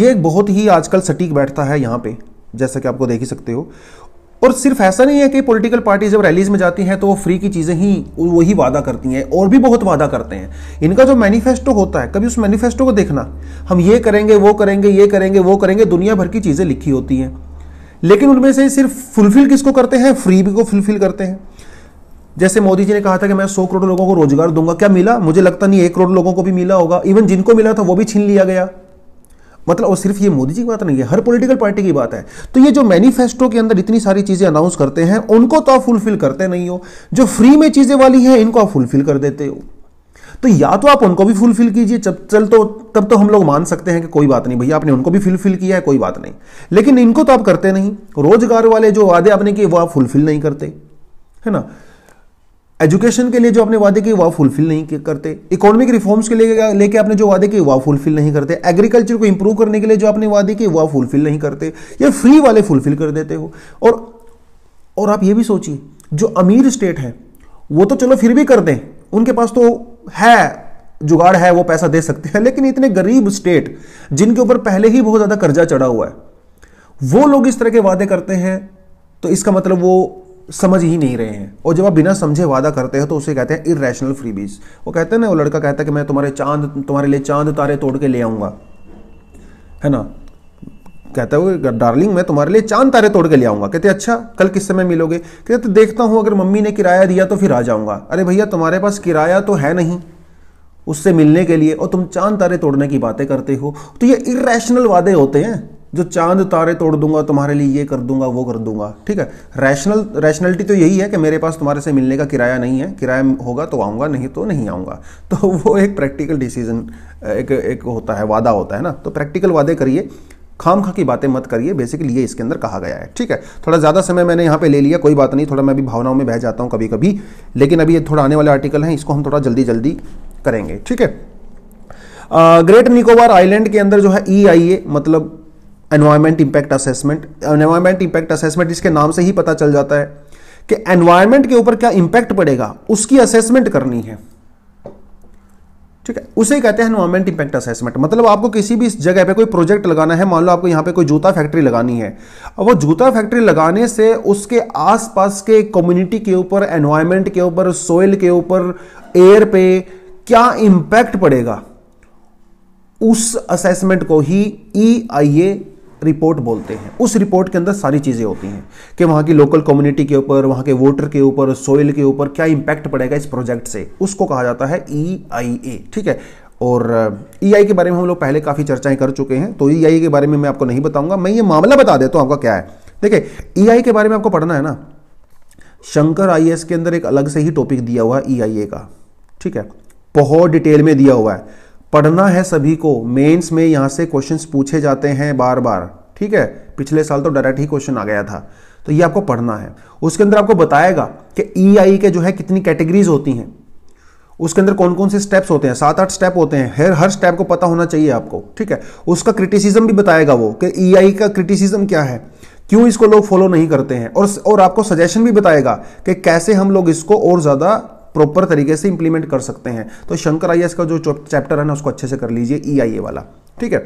यह बहुत ही आजकल सटीक बैठता है यहां पे जैसा कि आपको देख ही सकते हो और सिर्फ ऐसा नहीं है कि पॉलिटिकल पार्टी जब रैलीज में जाती हैं तो वो फ्री की चीज़ें ही वही वादा करती हैं और भी बहुत वादा करते हैं इनका जो मैनिफेस्टो होता है कभी उस मैनिफेस्टो को देखना हम ये करेंगे वो करेंगे ये करेंगे वो करेंगे दुनिया भर की चीज़ें लिखी होती हैं लेकिन उनमें से सिर्फ फुलफिल किसको करते हैं फ्री भी को फुलफिल करते हैं जैसे मोदी जी ने कहा था कि मैं सौ करोड़ लोगों को रोजगार दूंगा क्या मिला मुझे लगता नहीं एक करोड़ लोगों को भी मिला होगा इवन जिनको मिला था वो भी छीन लिया गया मतलब और सिर्फ ये मोदी जी की बात नहीं है हर पॉलिटिकल पार्टी की बात है तो ये जो मैनिफेस्टो के अंदर इतनी सारी चीज़ें अनाउंस करते हैं उनको तो आप फुलफिल करते नहीं हो जो फ्री में चीज़ें वाली है इनको आप फुलफिल कर देते हो तो या तो आप उनको भी फुलफिल कीजिए जब चल तो तब तो हम लोग मान सकते हैं कि कोई बात नहीं भैया आपने उनको भी फुलफिल किया है कोई बात नहीं लेकिन इनको तो आप करते नहीं रोजगार वाले जो वादे आपने किए वो आप फुलफिल नहीं करते है ना एजुकेशन के लिए जो आपने वादे किए वह फुलफिल नहीं करते इकोनॉमिक रिफॉर्म्स के लिए लेके आपने जो वादे किए वह फुलफिल नहीं करते एग्रीकल्चर को इंप्रूव करने के लिए जो आपने वादे किए वह फुलफिल नहीं करते या फ्री वाले फुलफिल कर देते हो और और आप ये भी सोचिए जो अमीर स्टेट है वो तो चलो फिर भी कर दें उनके पास तो है जुगाड़ है वो पैसा दे सकते हैं लेकिन इतने गरीब स्टेट जिनके ऊपर पहले ही बहुत ज़्यादा कर्जा चढ़ा हुआ है वो लोग इस तरह के वादे करते हैं तो इसका मतलब वो समझ ही नहीं रहे हैं और जब आप बिना समझे वादा करते हो तो उसे कहते हैं इरेशनल फ्रीबीज वो कहते हैं ना वो लड़का कहता है कि मैं तुम्हारे चांद तुम्हारे लिए चांद तारे तोड़ के ले आऊंगा है ना कहता है वो डार्लिंग मैं तुम्हारे लिए चांद तारे तोड़ के ले आऊंगा कहते अच्छा कल किस समय मिलोगे कहते तो देखता हूं अगर मम्मी ने किराया दिया तो फिर आ जाऊंगा अरे भैया तुम्हारे पास किराया तो है नहीं उससे मिलने के लिए और तुम चांद तारे तोड़ने की बातें करते हो तो ये इरेशनल वादे होते हैं जो चांद तारे तोड़ दूंगा तुम्हारे लिए ये कर दूंगा वो कर दूंगा ठीक है रैशनल रैशनलिटी तो यही है कि मेरे पास तुम्हारे से मिलने का किराया नहीं है किराया होगा तो आऊँगा नहीं तो नहीं आऊँगा तो वो एक प्रैक्टिकल डिसीजन एक एक होता है वादा होता है ना तो प्रैक्टिकल वादे करिए खाम खा की बातें मत करिए बेसिकली ये इसके अंदर कहा गया है ठीक है थोड़ा ज़्यादा समय मैंने यहाँ पे ले लिया कोई बात नहीं थोड़ा मैं भी भावनाओं में बह जाता हूँ कभी कभी लेकिन अभी ये थोड़ा आने वाले आर्टिकल हैं इसको हम थोड़ा जल्दी जल्दी करेंगे ठीक है ग्रेट निकोबार आइलैंड के अंदर जो है ई आई ए मतलब environment impact assessment environment impact assessment इसके नाम से ही पता चल जाता है कि एनवायरमेंट के ऊपर क्या इंपैक्ट पड़ेगा उसकी असेसमेंट करनी है ठीक है उसे कहते हैं एनवायरमेंट इंपैक्ट असेसमेंट मतलब आपको किसी भी जगह पे कोई प्रोजेक्ट लगाना है मान लो आपको यहां पे कोई जूता फैक्ट्री लगानी है अब वो जूता फैक्ट्री लगाने से उसके आसपास के कम्युनिटी के ऊपर एनवायरमेंट के ऊपर सोइल के ऊपर एयर पे क्या इंपैक्ट पड़ेगा उस असेसमेंट को ही ई आई ए रिपोर्ट बोलते हैं उस रिपोर्ट के अंदर सारी चीज़ें होती हैं कि वहाँ की लोकल कम्युनिटी के ऊपर वहाँ के वोटर के ऊपर सोइल के ऊपर क्या इम्पैक्ट पड़ेगा इस प्रोजेक्ट से उसको कहा जाता है ई e ठीक है और ई uh, e के बारे में हम लोग पहले काफ़ी चर्चाएं कर चुके हैं तो ई e के बारे में मैं आपको नहीं बताऊंगा मैं ये मामला बता देता हूँ आपका क्या है देखिए ई के बारे में आपको पढ़ना है ना शंकर आई के अंदर एक अलग से ही टॉपिक दिया हुआ है ई का ठीक है बहुत डिटेल में दिया हुआ है पढ़ना है सभी को मेंस में यहां से क्वेश्चंस पूछे जाते हैं बार बार ठीक है पिछले साल तो डायरेक्ट ही क्वेश्चन आ गया था तो ये आपको पढ़ना है उसके अंदर आपको बताएगा कि ई e के जो है कितनी कैटेगरीज होती हैं उसके अंदर कौन कौन से स्टेप्स होते हैं सात आठ स्टेप होते हैं हर हर स्टेप को पता होना चाहिए आपको ठीक है उसका क्रिटिसिज्म भी बताएगा वो कि ई e का क्रिटिसिज्म क्या है क्यों इसको लोग फॉलो नहीं करते हैं और और आपको सजेशन भी बताएगा कि कैसे हम लोग इसको और ज़्यादा प्रॉपर तरीके से इंप्लीमेंट कर सकते हैं तो शंकर आई का जो चैप्टर है ना उसको अच्छे से कर लीजिए ई आई ए वाला ठीक है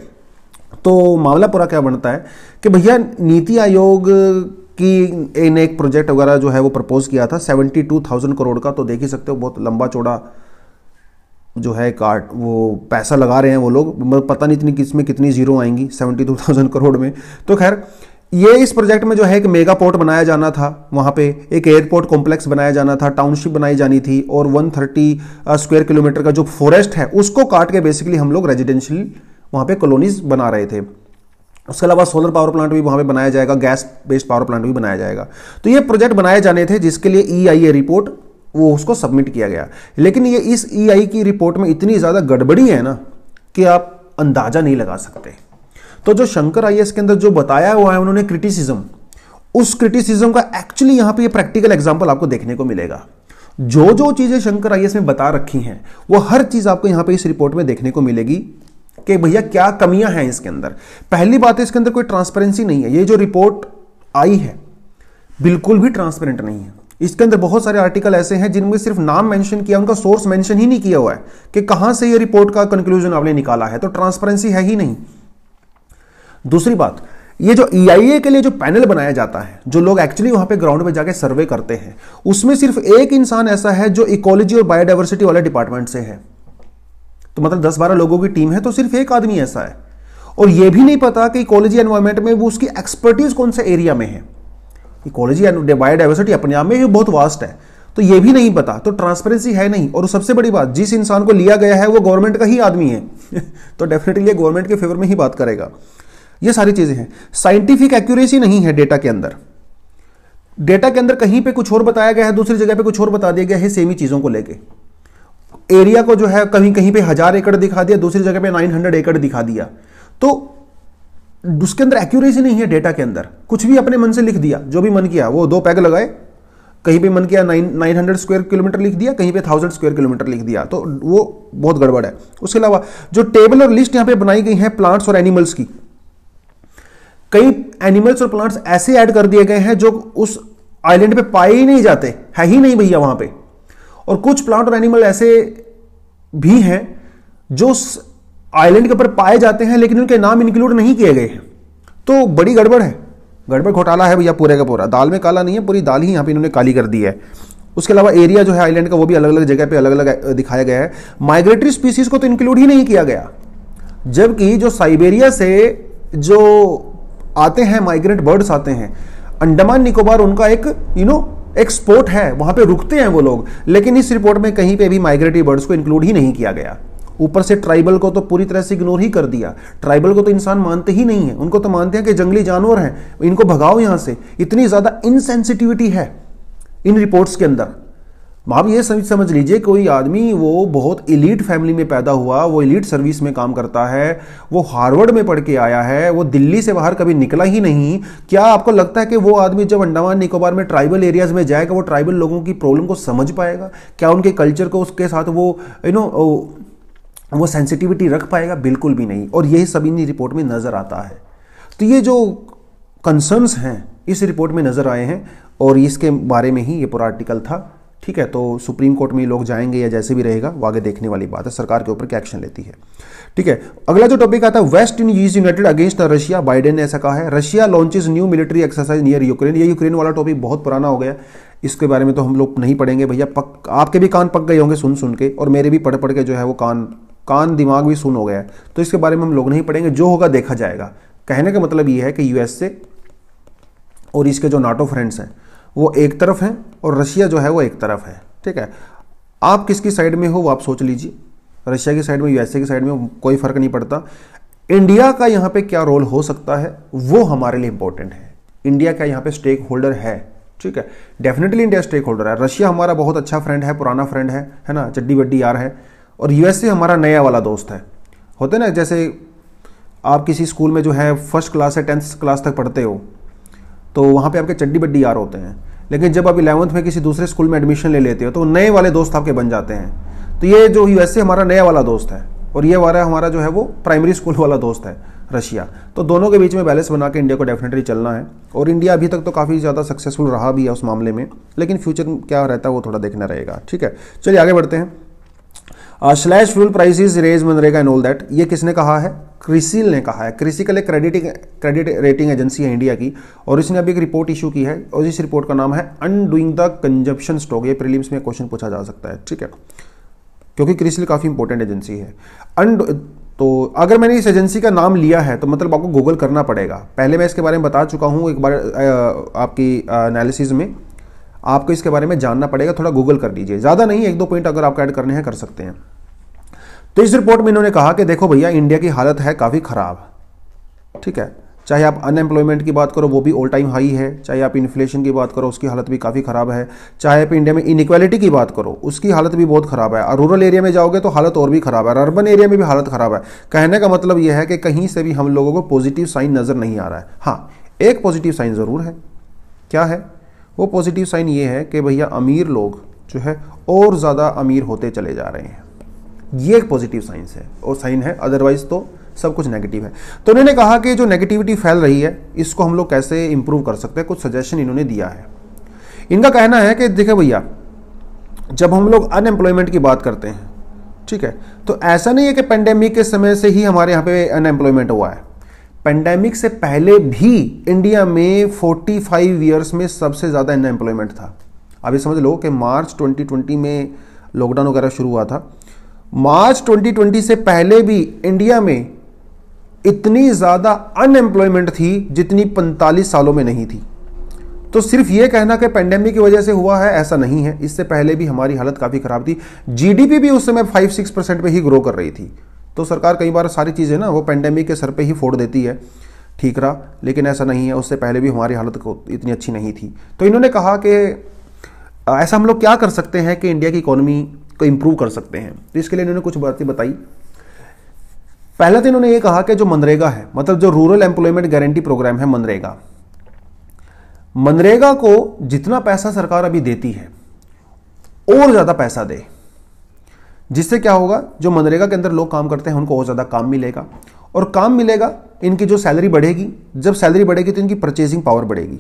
तो मामला पूरा क्या बनता है कि भैया नीति आयोग की ने एक प्रोजेक्ट वगैरह जो है वो प्रपोज किया था सेवेंटी टू थाउजेंड करोड़ का तो देख ही सकते हो बहुत लंबा चौड़ा जो है कार्ड वो पैसा लगा रहे हैं वो लोग मतलब पता नहीं इतनी किस में कितनी जीरो आएंगी सेवेंटी टू थाउजेंड करोड़ में तो खैर ये इस प्रोजेक्ट में जो है एक मेगा पोर्ट बनाया जाना था वहाँ पे एक एयरपोर्ट कॉम्प्लेक्स बनाया जाना था टाउनशिप बनाई जानी थी और 130 स्क्वेयर किलोमीटर का जो फॉरेस्ट है उसको काट के बेसिकली हम लोग रेजिडेंशियल वहाँ पे कॉलोनीज बना रहे थे उसके अलावा सोलर पावर प्लांट भी वहाँ पे बनाया जाएगा गैस बेस्ड पावर प्लांट भी बनाया जाएगा तो ये प्रोजेक्ट बनाए जाने थे जिसके लिए ई आई ए रिपोर्ट वो उसको सबमिट किया गया लेकिन ये इस ई e आई की रिपोर्ट में इतनी ज़्यादा गड़बड़ी है ना कि आप अंदाज़ा नहीं लगा सकते तो जो शंकर आई के अंदर जो बताया हुआ है उन्होंने क्रिटिसिज्म उस क्रिटिसिज्म का एक्चुअली यहां पे ये प्रैक्टिकल एग्जाम्पल आपको देखने को मिलेगा जो जो चीज़ें शंकर आई में बता रखी हैं वो हर चीज़ आपको यहां पे इस रिपोर्ट में देखने को मिलेगी कि भैया क्या कमियां हैं इसके अंदर पहली बात है तो इसके अंदर कोई ट्रांसपेरेंसी नहीं है ये जो रिपोर्ट आई है बिल्कुल भी ट्रांसपेरेंट नहीं है इसके अंदर बहुत सारे आर्टिकल ऐसे हैं जिनमें सिर्फ नाम मेंशन किया उनका सोर्स मेंशन ही नहीं किया हुआ है कि कहां से ये रिपोर्ट का कंक्लूजन आपने निकाला है तो ट्रांसपेरेंसी है ही नहीं दूसरी बात ये जो ई e के लिए जो पैनल बनाया जाता है जो लोग एक्चुअली वहां पे ग्राउंड में जाके सर्वे करते हैं उसमें सिर्फ एक इंसान ऐसा है जो इकोलॉजी और बायोडाइवर्सिटी वाले डिपार्टमेंट से है तो मतलब दस बारह लोगों की टीम है तो सिर्फ एक आदमी ऐसा है और यह भी नहीं पता कि इकोलॉजी एनवायरमेंट में वो उसकी एक्सपर्टीज कौन से एरिया में है इकोलॉजी एंड बायोडाइवर्सिटी अपने आप में ही बहुत वास्ट है तो यह भी नहीं पता तो ट्रांसपेरेंसी है नहीं और सबसे बड़ी बात जिस इंसान को लिया गया है वो गवर्नमेंट का ही आदमी है तो डेफिनेटली गवर्नमेंट के फेवर में ही बात करेगा ये सारी चीज़ें हैं साइंटिफिक एक्यूरेसी नहीं है डेटा के अंदर डेटा के अंदर कहीं पे कुछ और बताया गया है दूसरी जगह पे कुछ और बता दिया गया है सेम ही चीज़ों को लेके एरिया को जो है कहीं कहीं पे हज़ार एकड़ दिखा दिया दूसरी जगह पे हंड्रेड एकड़ दिखा दिया तो उसके अंदर एक्यूरेसी नहीं है डेटा के अंदर कुछ भी अपने मन से लिख दिया जो भी मन किया वो दो पैग लगाए कहीं पे मन किया nine nine hundred square kilometre लिख दिया कहीं पे थाउजेंड स्क्वायर किलोमीटर लिख दिया तो वो बहुत गड़बड़ है उसके अलावा जो टेबल और लिस्ट यहाँ पे बनाई गई है प्लांट्स और एनिमल्स की कई एनिमल्स और प्लांट्स ऐसे ऐड कर दिए गए हैं जो उस आइलैंड पे पाए ही नहीं जाते है ही नहीं भैया वहां पे और कुछ प्लांट और एनिमल ऐसे भी हैं जो उस आइलैंड के ऊपर पाए जाते हैं लेकिन उनके नाम इंक्लूड नहीं किए गए हैं तो बड़ी गड़बड़ है गड़बड़ घोटाला है भैया पूरे का पूरा दाल में काला नहीं है पूरी दाल ही यहाँ पे इन्होंने काली कर दी है उसके अलावा एरिया जो है आइलैंड का वो भी अलग अलग जगह पे अलग अलग दिखाया गया है माइग्रेटरी स्पीसीज को तो इंक्लूड ही नहीं किया गया जबकि जो साइबेरिया से जो आते हैं माइग्रेंट बर्ड्स आते हैं अंडमान निकोबार उनका एक यू नो एक स्पोर्ट है वहां पे रुकते हैं वो लोग लेकिन इस रिपोर्ट में कहीं पे भी माइग्रेटरी बर्ड्स को इंक्लूड ही नहीं किया गया ऊपर से ट्राइबल को तो पूरी तरह से इग्नोर ही कर दिया ट्राइबल को तो इंसान मानते ही नहीं है उनको तो मानते हैं कि जंगली जानवर हैं इनको भगाओ यहां से इतनी ज्यादा इनसेंसिटिविटी है इन रिपोर्ट्स के अंदर आप ये समझ समझ लीजिए कोई आदमी वो बहुत इलीट फैमिली में पैदा हुआ वो इलीट सर्विस में काम करता है वो हार्वर्ड में पढ़ के आया है वो दिल्ली से बाहर कभी निकला ही नहीं क्या आपको लगता है कि वो आदमी जब अंडमान निकोबार में ट्राइबल एरियाज में जाएगा वो ट्राइबल लोगों की प्रॉब्लम को समझ पाएगा क्या उनके कल्चर को उसके साथ वो यू नो वो सेंसिटिविटी रख पाएगा बिल्कुल भी नहीं और यही सब इन्हीं रिपोर्ट में नज़र आता है तो ये जो कंसर्न्स हैं इस रिपोर्ट में नज़र आए हैं और इसके बारे में ही ये पूरा आर्टिकल था ठीक है तो सुप्रीम कोर्ट में लोग जाएंगे या जैसे भी रहेगा वो आगे देखने वाली बात है सरकार के ऊपर क्या एक्शन लेती है ठीक है अगला जो टॉपिक आता है west in US united against Russia Biden ने ऐसा कहा है Russia launches new military exercise near Ukraine ये यूक्रेन वाला टॉपिक बहुत पुराना हो गया इसके बारे में तो हम लोग नहीं पढ़ेंगे भैया पक आपके भी कान पक गए होंगे सुन सुन के और मेरे भी पढ़ पढ़ के जो है वो कान कान दिमाग भी सुन हो गया तो इसके बारे में हम लोग नहीं पढ़ेंगे जो होगा देखा जाएगा कहने का मतलब ये है कि यूएस से और इसके जो नाटो फ्रेंड्स हैं वो एक तरफ है और रशिया जो है वो एक तरफ है ठीक है आप किसकी साइड में हो वो आप सोच लीजिए रशिया की साइड में यूएसए की साइड में कोई फर्क नहीं पड़ता इंडिया का यहाँ पे क्या रोल हो सकता है वो हमारे लिए इंपॉर्टेंट है इंडिया का यहाँ पे स्टेक होल्डर है ठीक है डेफिनेटली इंडिया स्टेक होल्डर है रशिया हमारा बहुत अच्छा फ्रेंड है पुराना फ्रेंड है है ना चड्डी बड्डी यार है और यूएसए हमारा नया वाला दोस्त है होते ना जैसे आप किसी स्कूल में जो है फर्स्ट क्लास से टेंथ क्लास तक पढ़ते हो तो वहाँ पे आपके चड्डी बड्डी यार होते हैं लेकिन जब आप इलेवंथ में किसी दूसरे स्कूल में एडमिशन ले लेते हो तो नए वाले दोस्त आपके बन जाते हैं तो ये जो यूएसए हमारा नया वाला दोस्त है और ये वाला हमारा जो है वो प्राइमरी स्कूल वाला दोस्त है रशिया तो दोनों के बीच में बैलेंस बना के इंडिया को डेफिनेटली चलना है और इंडिया अभी तक तो काफ़ी ज़्यादा सक्सेसफुल रहा भी है उस मामले में लेकिन फ्यूचर क्या रहता है वो थोड़ा देखना रहेगा ठीक है चलिए आगे बढ़ते हैं स्लैश फ्यूल प्राइसेस रेज मनरेगा एंड ऑल दैट ये किसने कहा है क्रिसिल ने कहा है क्रिसिकल एक क्रेडिटिंग क्रेडिट रेटिंग एजेंसी है इंडिया की और इसने अभी एक रिपोर्ट इशू की है और इस रिपोर्ट का नाम है अनडूइंग द कंजप्शन स्टॉक ये प्रीलिम्स में क्वेश्चन पूछा जा सकता है ठीक है क्योंकि क्रिसिल काफ़ी इंपॉर्टेंट एजेंसी है अनड तो अगर मैंने इस एजेंसी का नाम लिया है तो मतलब आपको गूगल करना पड़ेगा पहले मैं इसके बारे में बता चुका हूँ एक बार uh, आपकी एनालिसिस uh, में आपको इसके बारे में जानना पड़ेगा थोड़ा गूगल कर लीजिए ज़्यादा नहीं एक दो पॉइंट अगर आपको ऐड करने हैं कर सकते हैं तो इस रिपोर्ट में इन्होंने कहा कि देखो भैया इंडिया की हालत है काफ़ी ख़राब ठीक है चाहे आप अनएम्प्लॉयमेंट की बात करो वो भी ऑल टाइम हाई है चाहे आप इन्फ्लेशन की बात करो उसकी हालत भी काफ़ी ख़राब है चाहे आप इंडिया में इनक्वालिटी की बात करो उसकी हालत भी बहुत ख़राब है और रूरल एरिया में जाओगे तो हालत और भी ख़राब है और अर्बन एरिया में भी हालत ख़राब है कहने का मतलब यह है कि कहीं से भी हम लोगों को पॉजिटिव साइन नज़र नहीं आ रहा है हाँ एक पॉजिटिव साइन ज़रूर है क्या है वो पॉजिटिव साइन ये है कि भैया अमीर लोग जो है और ज़्यादा अमीर होते चले जा रहे हैं ये एक पॉजिटिव साइंस है और साइन है अदरवाइज तो सब कुछ नेगेटिव है तो उन्होंने कहा कि जो नेगेटिविटी फैल रही है इसको हम लोग कैसे इंप्रूव कर सकते हैं कुछ सजेशन इन्होंने दिया है इनका कहना है कि देखे भैया जब हम लोग अनएम्प्लॉयमेंट की बात करते हैं ठीक है तो ऐसा नहीं है कि पेंडेमिक के समय से ही हमारे यहाँ पे अनएम्प्लॉयमेंट हुआ है पेंडेमिक से पहले भी इंडिया में 45 ईयर्स में सबसे ज़्यादा अनएम्प्लॉयमेंट था अभी समझ लो कि मार्च 2020 में लॉकडाउन वगैरह शुरू हुआ था मार्च 2020 से पहले भी इंडिया में इतनी ज़्यादा अनएम्प्लॉयमेंट थी जितनी 45 सालों में नहीं थी तो सिर्फ ये कहना कि पेंडेमिक की वजह से हुआ है ऐसा नहीं है इससे पहले भी हमारी हालत काफ़ी ख़राब थी जीडीपी भी उस समय फाइव सिक्स परसेंट पर ही ग्रो कर रही थी तो सरकार कई बार सारी चीज़ें ना वो पेंडेमिक के सर पे ही फोड़ देती है ठीक रहा लेकिन ऐसा नहीं है उससे पहले भी हमारी हालत को इतनी अच्छी नहीं थी तो इन्होंने कहा कि ऐसा हम लोग क्या कर सकते हैं कि इंडिया की इकोनॉमी को इम्प्रूव कर सकते हैं तो इसके लिए इन्होंने कुछ बातें बताई पहला तो इन्होंने ये कहा कि जो मनरेगा है मतलब जो रूरल एम्प्लॉयमेंट गारंटी प्रोग्राम है मनरेगा मनरेगा को जितना पैसा सरकार अभी देती है और ज़्यादा पैसा दे जिससे क्या होगा जो मनरेगा के अंदर लोग काम करते हैं उनको और ज़्यादा काम मिलेगा और काम मिलेगा इनकी जो सैलरी बढ़ेगी जब सैलरी बढ़ेगी तो इनकी परचेजिंग पावर बढ़ेगी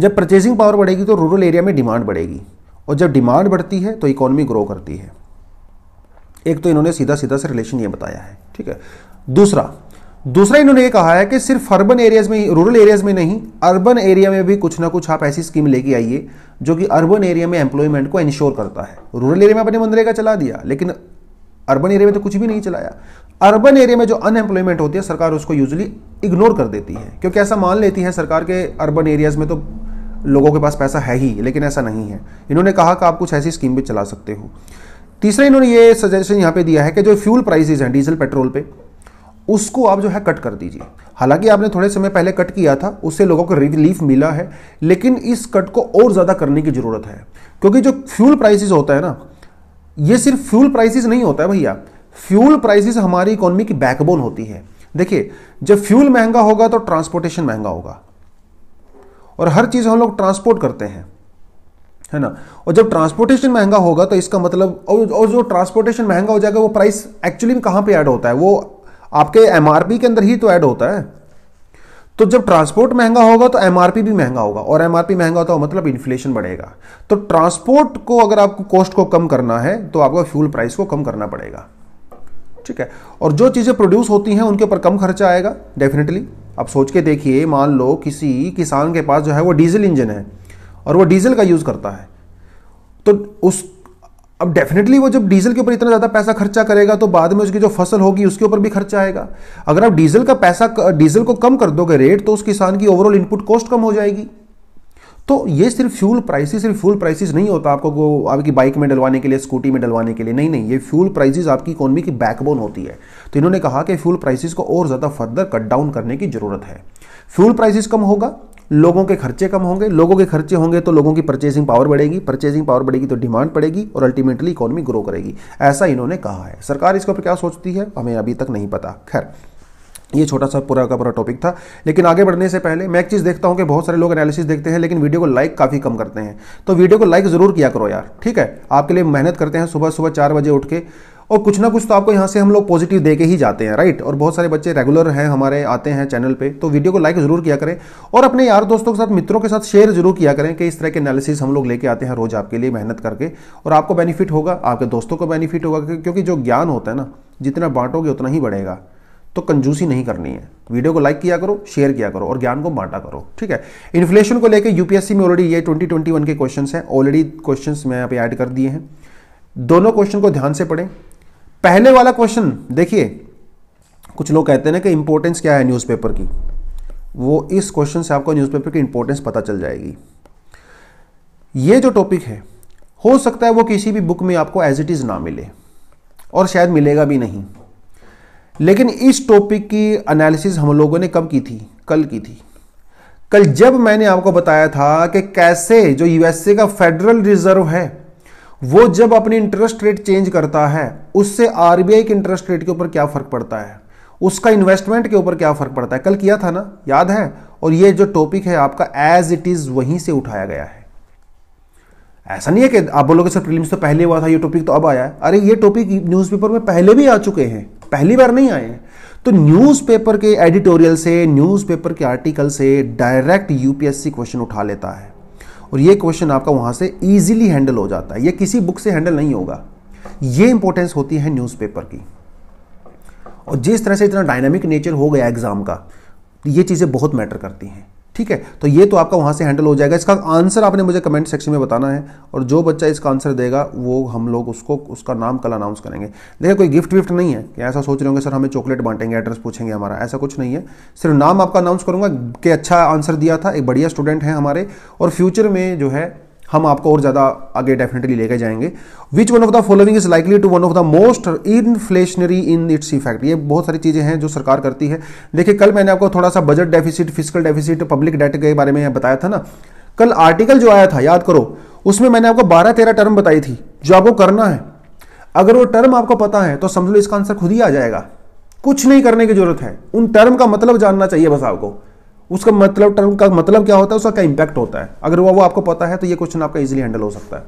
जब परचेजिंग पावर बढ़ेगी तो रूरल एरिया में डिमांड बढ़ेगी और जब डिमांड बढ़ती है तो इकोनॉमी ग्रो करती है एक तो इन्होंने सीधा सीधा से रिलेशन ये बताया है ठीक है दूसरा दूसरा इन्होंने ये कहा है कि सिर्फ अर्बन एरियाज में रूरल एरियाज में नहीं अर्बन एरिया में भी कुछ ना कुछ आप ऐसी स्कीम लेके आइए जो कि अर्बन एरिया में एम्प्लॉयमेंट को इंश्योर करता है रूरल एरिया में अपने मनरेगा चला दिया लेकिन अर्बन एरिया में तो कुछ भी नहीं चलाया अर्बन एरिया में जो अनएम्प्लॉयमेंट होती है सरकार उसको यूजली इग्नोर कर देती है क्योंकि ऐसा मान लेती है सरकार के अर्बन एरियाज में तो लोगों के पास पैसा है ही लेकिन ऐसा नहीं है इन्होंने कहा कि आप कुछ ऐसी स्कीम भी चला सकते हो तीसरा इन्होंने ये सजेशन यहाँ पे दिया है कि जो फ्यूल प्राइसेज हैं डीजल पेट्रोल पे उसको आप जो है कट कर दीजिए हालांकि आपने थोड़े समय पहले कट किया था उससे लोगों को रिलीफ मिला है लेकिन इस कट को और ज़्यादा करने की ज़रूरत है क्योंकि जो फ्यूल प्राइसिस होता है ना ये सिर्फ फ्यूल प्राइसिस नहीं होता है भैया फ्यूल प्राइसिस हमारी इकोनॉमी की बैकबोन होती है देखिए जब फ्यूल महंगा होगा तो ट्रांसपोर्टेशन महंगा होगा और हर चीज़ हम लोग ट्रांसपोर्ट करते हैं है ना और जब ट्रांसपोर्टेशन महंगा होगा तो इसका मतलब और, जो ट्रांसपोर्टेशन महंगा हो जाएगा वो प्राइस एक्चुअली में कहाँ पर ऐड होता है वो आपके एमआरपी के अंदर ही तो ऐड होता है तो जब ट्रांसपोर्ट महंगा होगा तो एमआरपी भी महंगा होगा और एमआरपी महंगा होता है मतलब इन्फ्लेशन बढ़ेगा तो ट्रांसपोर्ट को अगर आपको कॉस्ट को कम करना है तो आपको फ्यूल प्राइस को कम करना पड़ेगा ठीक है और जो चीज़ें प्रोड्यूस होती हैं उनके ऊपर कम खर्चा आएगा डेफिनेटली आप सोच के देखिए मान लो किसी किसान के पास जो है वो डीजल इंजन है और वो डीजल का यूज़ करता है तो उस अब डेफिनेटली वो जब डीजल के ऊपर इतना ज़्यादा पैसा खर्चा करेगा तो बाद में उसकी जो फसल होगी उसके ऊपर भी खर्चा आएगा अगर आप डीजल का पैसा डीजल को कम कर दोगे रेट तो उस किसान की ओवरऑल इनपुट कॉस्ट कम हो जाएगी तो ये सिर्फ फ्यूल प्राइसेस सिर्फ फ्यूल प्राइसेस नहीं होता आपको आपकी बाइक में डलवाने के लिए स्कूटी में डलवाने के लिए नहीं नहीं ये फ्यूल प्राइसेस आपकी इकोनॉमी की बैकबोन होती है तो इन्होंने कहा कि फ्यूल प्राइसेस को और ज़्यादा फर्दर कट डाउन करने की ज़रूरत है फ्यूल प्राइसेस कम होगा लोगों के खर्चे कम होंगे लोगों के खर्चे होंगे तो लोगों की परचेसिंग पावर बढ़ेगी परचेसिंग पावर बढ़ेगी तो डिमांड पड़ेगी और अल्टीमेटली इकोनॉमी ग्रो करेगी ऐसा इन्होंने कहा है सरकार इसके ऊपर क्या सोचती है हमें अभी तक नहीं पता खैर ये छोटा सा पूरा का पूरा टॉपिक था लेकिन आगे बढ़ने से पहले मैं एक चीज़ देखता हूँ कि बहुत सारे लोग एनालिसिस देखते हैं लेकिन वीडियो को लाइक काफ़ी कम करते हैं तो वीडियो को लाइक ज़रूर किया करो यार ठीक है आपके लिए मेहनत करते हैं सुबह सुबह चार बजे उठ के और कुछ ना कुछ तो आपको यहाँ से हम लोग पॉजिटिव देके ही जाते हैं राइट और बहुत सारे बच्चे रेगुलर हैं हमारे आते हैं चैनल पे तो वीडियो को लाइक जरूर किया करें और अपने यार दोस्तों के साथ मित्रों के साथ शेयर जरूर किया करें कि इस तरह के एनालिसिस हम लोग लेके आते हैं रोज आपके लिए मेहनत करके और आपको बेनिफिट होगा आपके दोस्तों को बेनिफिट होगा क्योंकि जो ज्ञान होता है ना जितना बांटोगे उतना ही बढ़ेगा तो कंजूसी नहीं करनी है वीडियो को लाइक किया करो शेयर किया करो और ज्ञान को बांटा करो ठीक है इन्फ्लेशन को लेकर यूपीएससी में ऑलरेडी ये 2021 के क्वेश्चंस हैं ऑलरेडी क्वेश्चंस मैं यहाँ पे ऐड कर दिए हैं दोनों क्वेश्चन को ध्यान से पढ़ें पहले वाला क्वेश्चन देखिए कुछ लोग कहते हैं ना कि इंपॉर्टेंस क्या है न्यूज़पेपर की वो इस क्वेश्चन से आपको न्यूज़पेपर की इंपॉर्टेंस पता चल जाएगी ये जो टॉपिक है हो सकता है वो किसी भी बुक में आपको एज इट इज़ ना मिले और शायद मिलेगा भी नहीं लेकिन इस टॉपिक की एनालिसिस हम लोगों ने कब की थी कल की थी कल जब मैंने आपको बताया था कि कैसे जो यूएसए का फेडरल रिजर्व है वो जब अपनी इंटरेस्ट रेट चेंज करता है उससे आरबीआई के इंटरेस्ट रेट के ऊपर क्या फर्क पड़ता है उसका इन्वेस्टमेंट के ऊपर क्या फर्क पड़ता है कल किया था ना याद है और ये जो टॉपिक है आपका एज इट इज वहीं से उठाया गया है ऐसा नहीं है कि आप बोलोगे सर प्रीलिम्स तो पहले हुआ था ये टॉपिक तो अब आया है अरे ये टॉपिक न्यूज़पेपर में पहले भी आ चुके हैं पहली बार नहीं आए हैं तो न्यूज़पेपर के एडिटोरियल से न्यूज़पेपर के आर्टिकल से डायरेक्ट यूपीएससी क्वेश्चन उठा लेता है और ये क्वेश्चन आपका वहां से इजीली हैंडल हो जाता है ये किसी बुक से हैंडल नहीं होगा ये इंपॉर्टेंस होती है न्यूज़पेपर की और जिस तरह से इतना डायनामिक नेचर हो गया एग्ज़ाम का ये चीज़ें बहुत मैटर करती हैं ठीक है तो ये तो आपका वहाँ से हैंडल हो जाएगा इसका आंसर आपने मुझे कमेंट सेक्शन में बताना है और जो बच्चा इसका आंसर देगा वो हम लोग उसको उसका नाम कल अनाउंस करेंगे देखिए कोई गिफ्ट विफ्ट नहीं है कि ऐसा सोच रहे होंगे सर हमें चॉकलेट बांटेंगे एड्रेस पूछेंगे हमारा ऐसा कुछ नहीं है सिर्फ नाम आपका अनाउंस करूँगा कि अच्छा आंसर दिया था एक बढ़िया स्टूडेंट है हमारे और फ्यूचर में जो है हम आपको और ज़्यादा आगे डेफिनेटली लेके जाएंगे which one of the following is likely to one of the most inflationary in its effect ये बहुत सारी चीज़ें हैं जो सरकार करती है देखिए कल मैंने आपको थोड़ा सा budget deficit fiscal deficit public debt के बारे में बताया था ना कल आर्टिकल जो आया था याद करो उसमें मैंने आपको बारह तेरह टर्म बताई थी जो आपको करना है अगर वो टर्म आपको पता है तो समझ लो इसका आंसर खुद ही आ जाएगा कुछ नहीं करने की जरूरत है उन टर्म का मतलब जानना चाहिए बस आपको उसका मतलब टर्म का मतलब क्या होता है उसका क्या इम्पैक्ट होता है अगर वो वो आपको पता है तो ये क्वेश्चन आपका इजीली हैंडल हो सकता है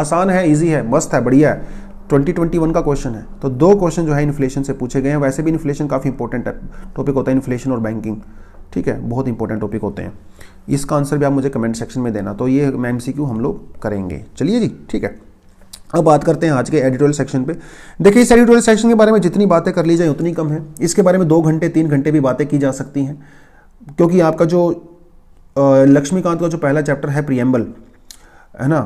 आसान है इजी है मस्त है बढ़िया है 2021 का क्वेश्चन है तो दो क्वेश्चन जो है इन्फ्लेशन से पूछे गए हैं वैसे भी इन्फ्लेशन काफ़ी इंपॉर्टेंट टॉपिक होता है इन्फ्लेशन और बैंकिंग ठीक है बहुत इंपॉर्टेंट टॉपिक होते हैं इसका आंसर भी आप मुझे कमेंट सेक्शन में देना तो ये सी क्यू हम लोग करेंगे चलिए जी ठीक है अब बात करते हैं आज के एडिटोरियल सेक्शन पे देखिए इस एडिटोरियल सेक्शन के बारे में जितनी बातें कर ली जाए उतनी कम है इसके बारे में दो घंटे तीन घंटे भी बातें की जा सकती हैं क्योंकि आपका जो लक्ष्मीकांत का जो पहला चैप्टर है प्रियम्बल है ना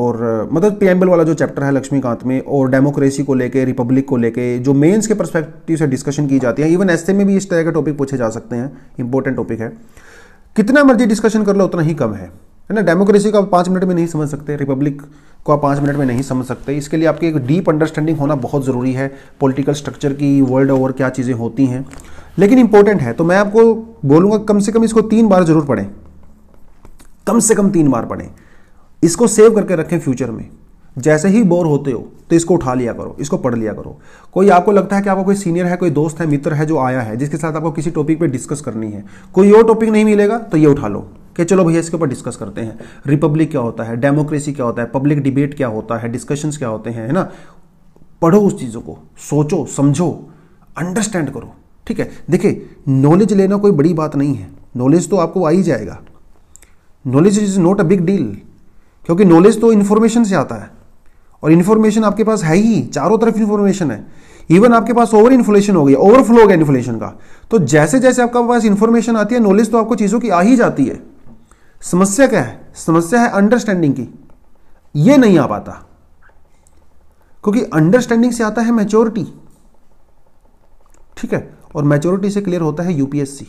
और मतलब प्रियम्बल वाला जो चैप्टर है लक्ष्मीकांत में और डेमोक्रेसी को लेके रिपब्लिक को लेके जो मेंस के परस्पेक्टिव से डिस्कशन की जाती है इवन ऐसे में भी इस तरह के टॉपिक पूछे जा सकते हैं इंपॉर्टेंट टॉपिक है कितना मर्जी डिस्कशन कर लो उतना ही कम है है ना डेमोक्रेसी को आप पाँच मिनट में नहीं समझ सकते रिपब्लिक को आप पाँच मिनट में नहीं समझ सकते इसके लिए आपकी एक डीप अंडरस्टैंडिंग होना बहुत ज़रूरी है पॉलिटिकल स्ट्रक्चर की वर्ल्ड ओवर क्या चीज़ें होती हैं लेकिन इंपॉर्टेंट है तो मैं आपको बोलूँगा कम से कम इसको तीन बार ज़रूर पढ़ें कम से कम तीन बार पढ़ें इसको सेव करके रखें फ्यूचर में जैसे ही बोर होते हो तो इसको उठा लिया करो इसको पढ़ लिया करो कोई आपको लगता है कि आपका कोई सीनियर है कोई दोस्त है मित्र है जो आया है जिसके साथ आपको किसी टॉपिक पे डिस्कस करनी है कोई और टॉपिक नहीं मिलेगा तो ये उठा लो कि चलो भैया इसके ऊपर डिस्कस करते हैं रिपब्लिक क्या होता है डेमोक्रेसी क्या होता है पब्लिक डिबेट क्या होता है डिस्कशंस क्या होते हैं है ना पढ़ो उस चीज़ों को सोचो समझो अंडरस्टैंड करो ठीक है देखिए नॉलेज लेना कोई बड़ी बात नहीं है नॉलेज तो आपको आ ही जाएगा knowledge is not a big deal क्योंकि नॉलेज तो इन्फॉर्मेशन से आता है और इन्फॉर्मेशन आपके पास है ही चारों तरफ इन्फॉर्मेशन है इवन आपके पास ओवर इन्फ्लेशन हो गया ओवरफ्लो हो गया इन्फ्लेशन का तो जैसे जैसे आपका पास इन्फॉर्मेशन आती है नॉलेज तो आपको चीज़ों की आ ही जाती है समस्या क्या है समस्या है अंडरस्टैंडिंग की ये नहीं आ पाता क्योंकि अंडरस्टैंडिंग से आता है मैच्योरिटी ठीक है और मैच्योरिटी से क्लियर होता है यूपीएससी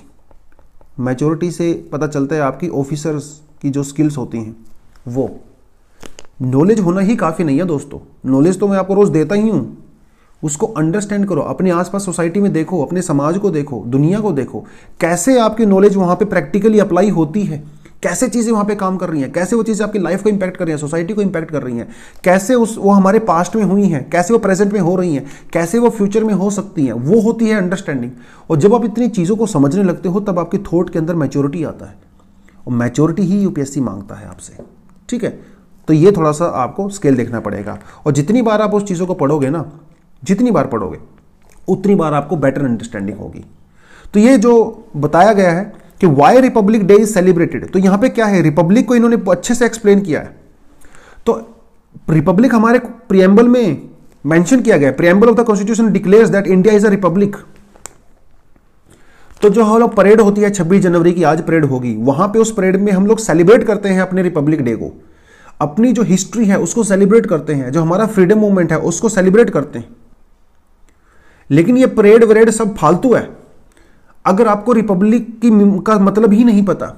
मैच्योरिटी से पता चलता है आपकी ऑफिसर्स की जो स्किल्स होती हैं वो नॉलेज होना ही काफ़ी नहीं है दोस्तों नॉलेज तो मैं आपको रोज़ देता ही हूं उसको अंडरस्टैंड करो अपने आसपास सोसाइटी में देखो अपने समाज को देखो दुनिया को देखो कैसे आपकी नॉलेज वहां पे प्रैक्टिकली अप्लाई होती है कैसे चीज़ें वहाँ पे काम कर रही हैं कैसे वो चीज़ें आपकी लाइफ को इम्पैक्ट कर रही हैं सोसाइटी को इम्पैक्ट कर रही हैं कैसे उस वो हमारे पास्ट में हुई हैं कैसे वो प्रेजेंट में हो रही हैं कैसे वो फ्यूचर में हो सकती हैं वो होती है अंडरस्टैंडिंग और जब आप इतनी चीज़ों को समझने लगते हो तब आपके थॉट के अंदर मैच्योरिटी आता है और मैच्योरिटी ही यूपीएससी मांगता है आपसे ठीक है तो ये थोड़ा सा आपको स्केल देखना पड़ेगा और जितनी बार आप उस चीज़ों को पढ़ोगे ना जितनी बार पढ़ोगे उतनी बार आपको बेटर अंडरस्टैंडिंग होगी तो ये जो बताया गया है कि why Republic day is celebrated तो यहां पे क्या है रिपब्लिक को इन्होंने अच्छे से एक्सप्लेन किया है तो रिपब्लिक हमारे प्रियम्बल में मेंशन किया गया preamble of the constitution declares that India is a republic तो जो हम लोग परेड होती है 26 जनवरी की आज परेड होगी वहां पे उस परेड में हम लोग सेलिब्रेट करते हैं अपने रिपब्लिक डे को अपनी जो हिस्ट्री है उसको सेलिब्रेट करते हैं जो हमारा फ्रीडम मूवमेंट है उसको सेलिब्रेट करते हैं लेकिन ये परेड वरेड सब फालतू है अगर आपको रिपब्लिक की का मतलब ही नहीं पता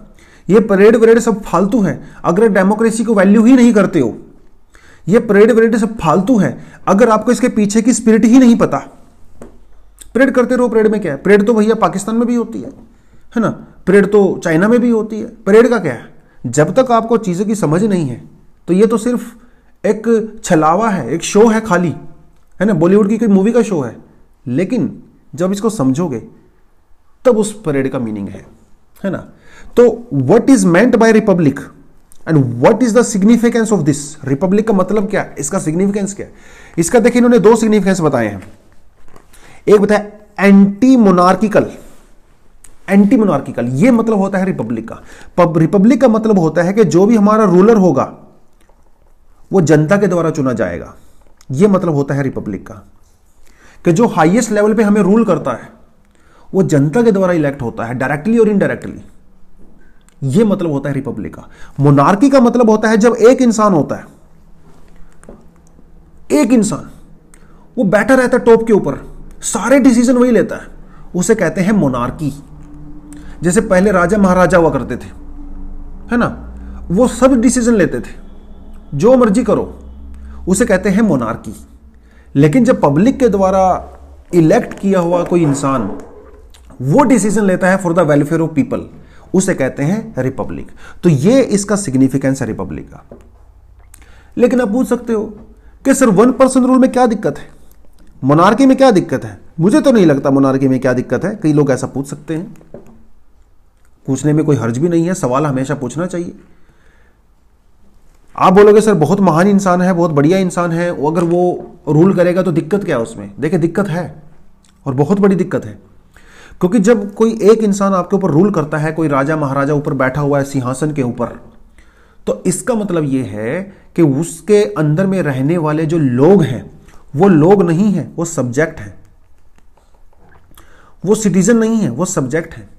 ये परेड वरेड सब फालतू है अगर डेमोक्रेसी को वैल्यू ही नहीं करते हो ये परेड वरेड सब फालतू है अगर आपको इसके पीछे की स्पिरिट ही नहीं पता परेड करते रहो परेड में क्या है परेड तो भैया पाकिस्तान में भी होती है है ना परेड तो चाइना में भी होती है परेड का क्या है जब तक आपको चीज़ों की समझ नहीं है तो ये तो सिर्फ एक छलावा है एक शो है खाली है ना बॉलीवुड की कोई मूवी का शो है लेकिन जब इसको समझोगे तब उस परेड का मीनिंग है है ना तो what is meant by republic and what is the significance of this republic का मतलब क्या इसका सिग्निफिकेंस क्या इसका देखिए इन्होंने दो सिग्निफिकेंस बताए हैं एक बताया एंटी मोनार्किकल एंटी मोनार्किकल ये मतलब होता है रिपब्लिक का रिपब्लिक का मतलब होता है कि जो भी हमारा रूलर होगा वो जनता के द्वारा चुना जाएगा ये मतलब होता है रिपब्लिक का कि जो हाईएस्ट लेवल पे हमें रूल करता है वो जनता के द्वारा इलेक्ट होता है डायरेक्टली और इनडायरेक्टली ये मतलब होता है रिपब्लिक का मोनार्की का मतलब होता है जब एक इंसान होता है एक इंसान वो बैठा रहता है टॉप के ऊपर सारे डिसीजन वही लेता है उसे कहते हैं मोनार्की जैसे पहले राजा महाराजा हुआ करते थे है ना वो सब डिसीजन लेते थे जो मर्जी करो उसे कहते हैं मोनार्की लेकिन जब पब्लिक के द्वारा इलेक्ट किया हुआ कोई इंसान वो डिसीजन लेता है for the welfare of people उसे कहते हैं रिपब्लिक तो ये इसका सिग्निफिकेंस है रिपब्लिक का लेकिन आप पूछ सकते हो कि सर वन पर्सन रूल में क्या दिक्कत है मोनार्की में क्या दिक्कत है मुझे तो नहीं लगता मोनार्की में क्या दिक्कत है कई लोग ऐसा पूछ सकते हैं पूछने में कोई हर्ज भी नहीं है सवाल हमेशा पूछना चाहिए आप बोलोगे सर बहुत महान इंसान है बहुत बढ़िया इंसान है अगर वो रूल करेगा तो दिक्कत क्या है उसमें देखिए दिक्कत है और बहुत बड़ी दिक्कत है क्योंकि जब कोई एक इंसान आपके ऊपर रूल करता है कोई राजा महाराजा ऊपर बैठा हुआ है सिंहासन के ऊपर तो इसका मतलब यह है कि उसके अंदर में रहने वाले जो लोग हैं वो लोग नहीं है वो सब्जेक्ट हैं वो सिटीजन नहीं है वो सब्जेक्ट है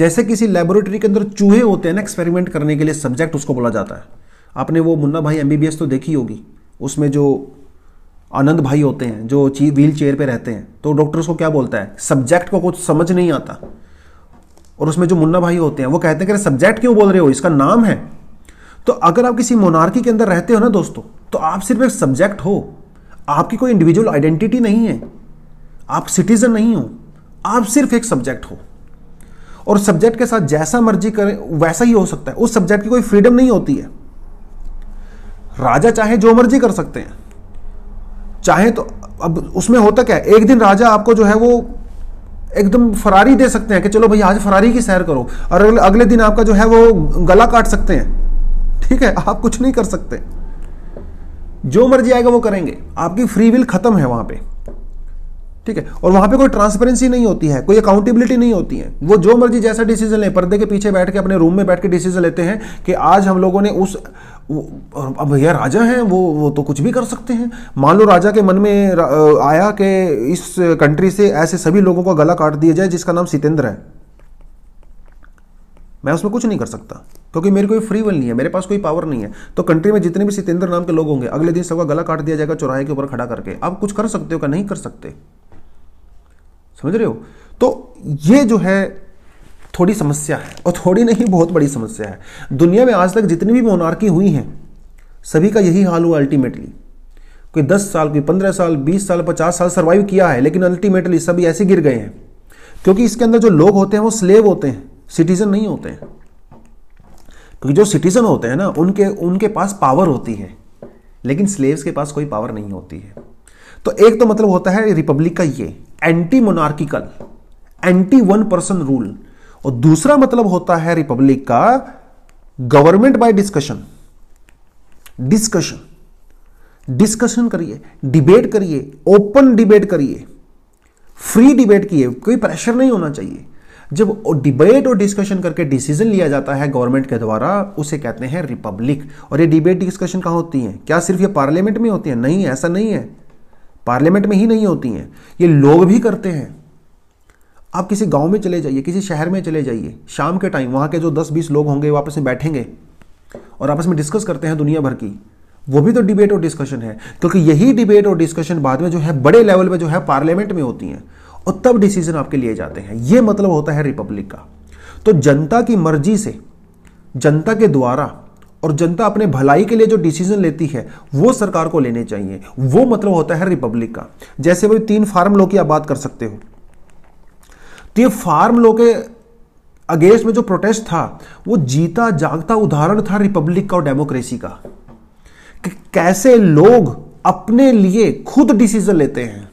जैसे किसी लेबोरेटरी के अंदर चूहे होते हैं ना एक्सपेरिमेंट करने के लिए सब्जेक्ट उसको बोला जाता है आपने वो मुन्ना भाई एमबीबीएस तो देखी होगी उसमें जो आनंद भाई होते हैं जो चीज व्हील चेयर पर रहते हैं तो डॉक्टर उसको क्या बोलता है सब्जेक्ट को कुछ समझ नहीं आता और उसमें जो मुन्ना भाई होते हैं वो कहते हैं कि सब्जेक्ट क्यों बोल रहे हो इसका नाम है तो अगर आप किसी मोनार्की के अंदर रहते हो ना दोस्तों तो आप सिर्फ एक सब्जेक्ट हो आपकी कोई इंडिविजुअल आइडेंटिटी नहीं है आप सिटीजन नहीं हो आप सिर्फ एक सब्जेक्ट हो और सब्जेक्ट के साथ जैसा मर्जी करें वैसा ही हो सकता है उस सब्जेक्ट की कोई फ्रीडम नहीं होती है राजा चाहे जो मर्जी कर सकते हैं चाहे तो अब उसमें होता क्या एक दिन राजा आपको जो है वो एकदम फरारी दे सकते हैं कि चलो भाई आज फरारी की सैर करो और अगले, अगले दिन आपका जो है वो गला काट सकते हैं ठीक है आप कुछ नहीं कर सकते जो मर्जी आएगा वो करेंगे आपकी फ्री विल खत्म है वहां पे ठीक है और वहां पे कोई ट्रांसपेरेंसी नहीं होती है कोई अकाउंटेबिलिटी नहीं होती है वो जो मर्जी जैसा डिसीजन ले पर्दे के पीछे बैठ के अपने रूम में बैठ के डिसीजन लेते हैं कि आज हम लोगों ने उस अब यह राजा हैं वो वो तो कुछ भी कर सकते हैं मान लो राजा के मन में आया कि इस कंट्री से ऐसे सभी लोगों का गला काट दिया जाए जिसका नाम सितेंद्र है मैं उसमें कुछ नहीं कर सकता क्योंकि मेरी कोई फ्री विल नहीं है मेरे पास कोई पावर नहीं है तो कंट्री में जितने भी सितेंद्र नाम के लोग होंगे अगले दिन सबका गला काट दिया जाएगा चौराहे के ऊपर खड़ा करके आप कुछ कर सकते हो क्या नहीं कर सकते समझ रहे हो तो ये जो है थोड़ी समस्या है और थोड़ी नहीं बहुत बड़ी समस्या है दुनिया में आज तक जितनी भी मोनार्की हुई हैं सभी का यही हाल हुआ अल्टीमेटली कोई दस साल कोई पंद्रह साल बीस साल पचास साल सर्वाइव किया है लेकिन अल्टीमेटली सभी ऐसे गिर गए हैं क्योंकि इसके अंदर जो लोग होते हैं वो स्लेव होते हैं सिटीजन नहीं होते हैं क्योंकि जो सिटीजन होते हैं ना उनके उनके पास पावर होती है लेकिन स्लेव्स के पास कोई पावर नहीं होती है तो एक तो मतलब होता है रिपब्लिक का ये anti monarchical anti one person rule और दूसरा मतलब होता है रिपब्लिक का government by discussion discussion discussion करिए डिबेट करिए ओपन डिबेट करिए फ्री डिबेट किए कोई प्रेशर नहीं होना चाहिए जब डिबेट और डिस्कशन करके डिसीजन लिया जाता है गवर्नमेंट के द्वारा उसे कहते हैं रिपब्लिक और ये डिबेट डिस्कशन कहां होती है क्या सिर्फ ये पार्लियामेंट में होती है नहीं ऐसा नहीं है पार्लियामेंट में ही नहीं होती हैं ये लोग भी करते हैं आप किसी गांव में चले जाइए किसी शहर में चले जाइए शाम के टाइम वहाँ के जो 10-20 लोग होंगे वापस में बैठेंगे और आपस में डिस्कस करते हैं दुनिया भर की वो भी तो डिबेट और डिस्कशन है क्योंकि यही डिबेट और डिस्कशन बाद में जो है बड़े लेवल पर जो है पार्लियामेंट में होती हैं और तब डिसीजन आपके लिए जाते हैं ये मतलब होता है रिपब्लिक का तो जनता की मर्जी से जनता के द्वारा और जनता अपने भलाई के लिए जो डिसीजन लेती है वो सरकार को लेने चाहिए वो मतलब होता है रिपब्लिक का जैसे भाई तीन फार्म लो की आप बात कर सकते हो तो ये फार्म लो के अगेंस्ट में जो प्रोटेस्ट था वो जीता जागता उदाहरण था रिपब्लिक का और डेमोक्रेसी का कि कैसे लोग अपने लिए खुद डिसीजन लेते हैं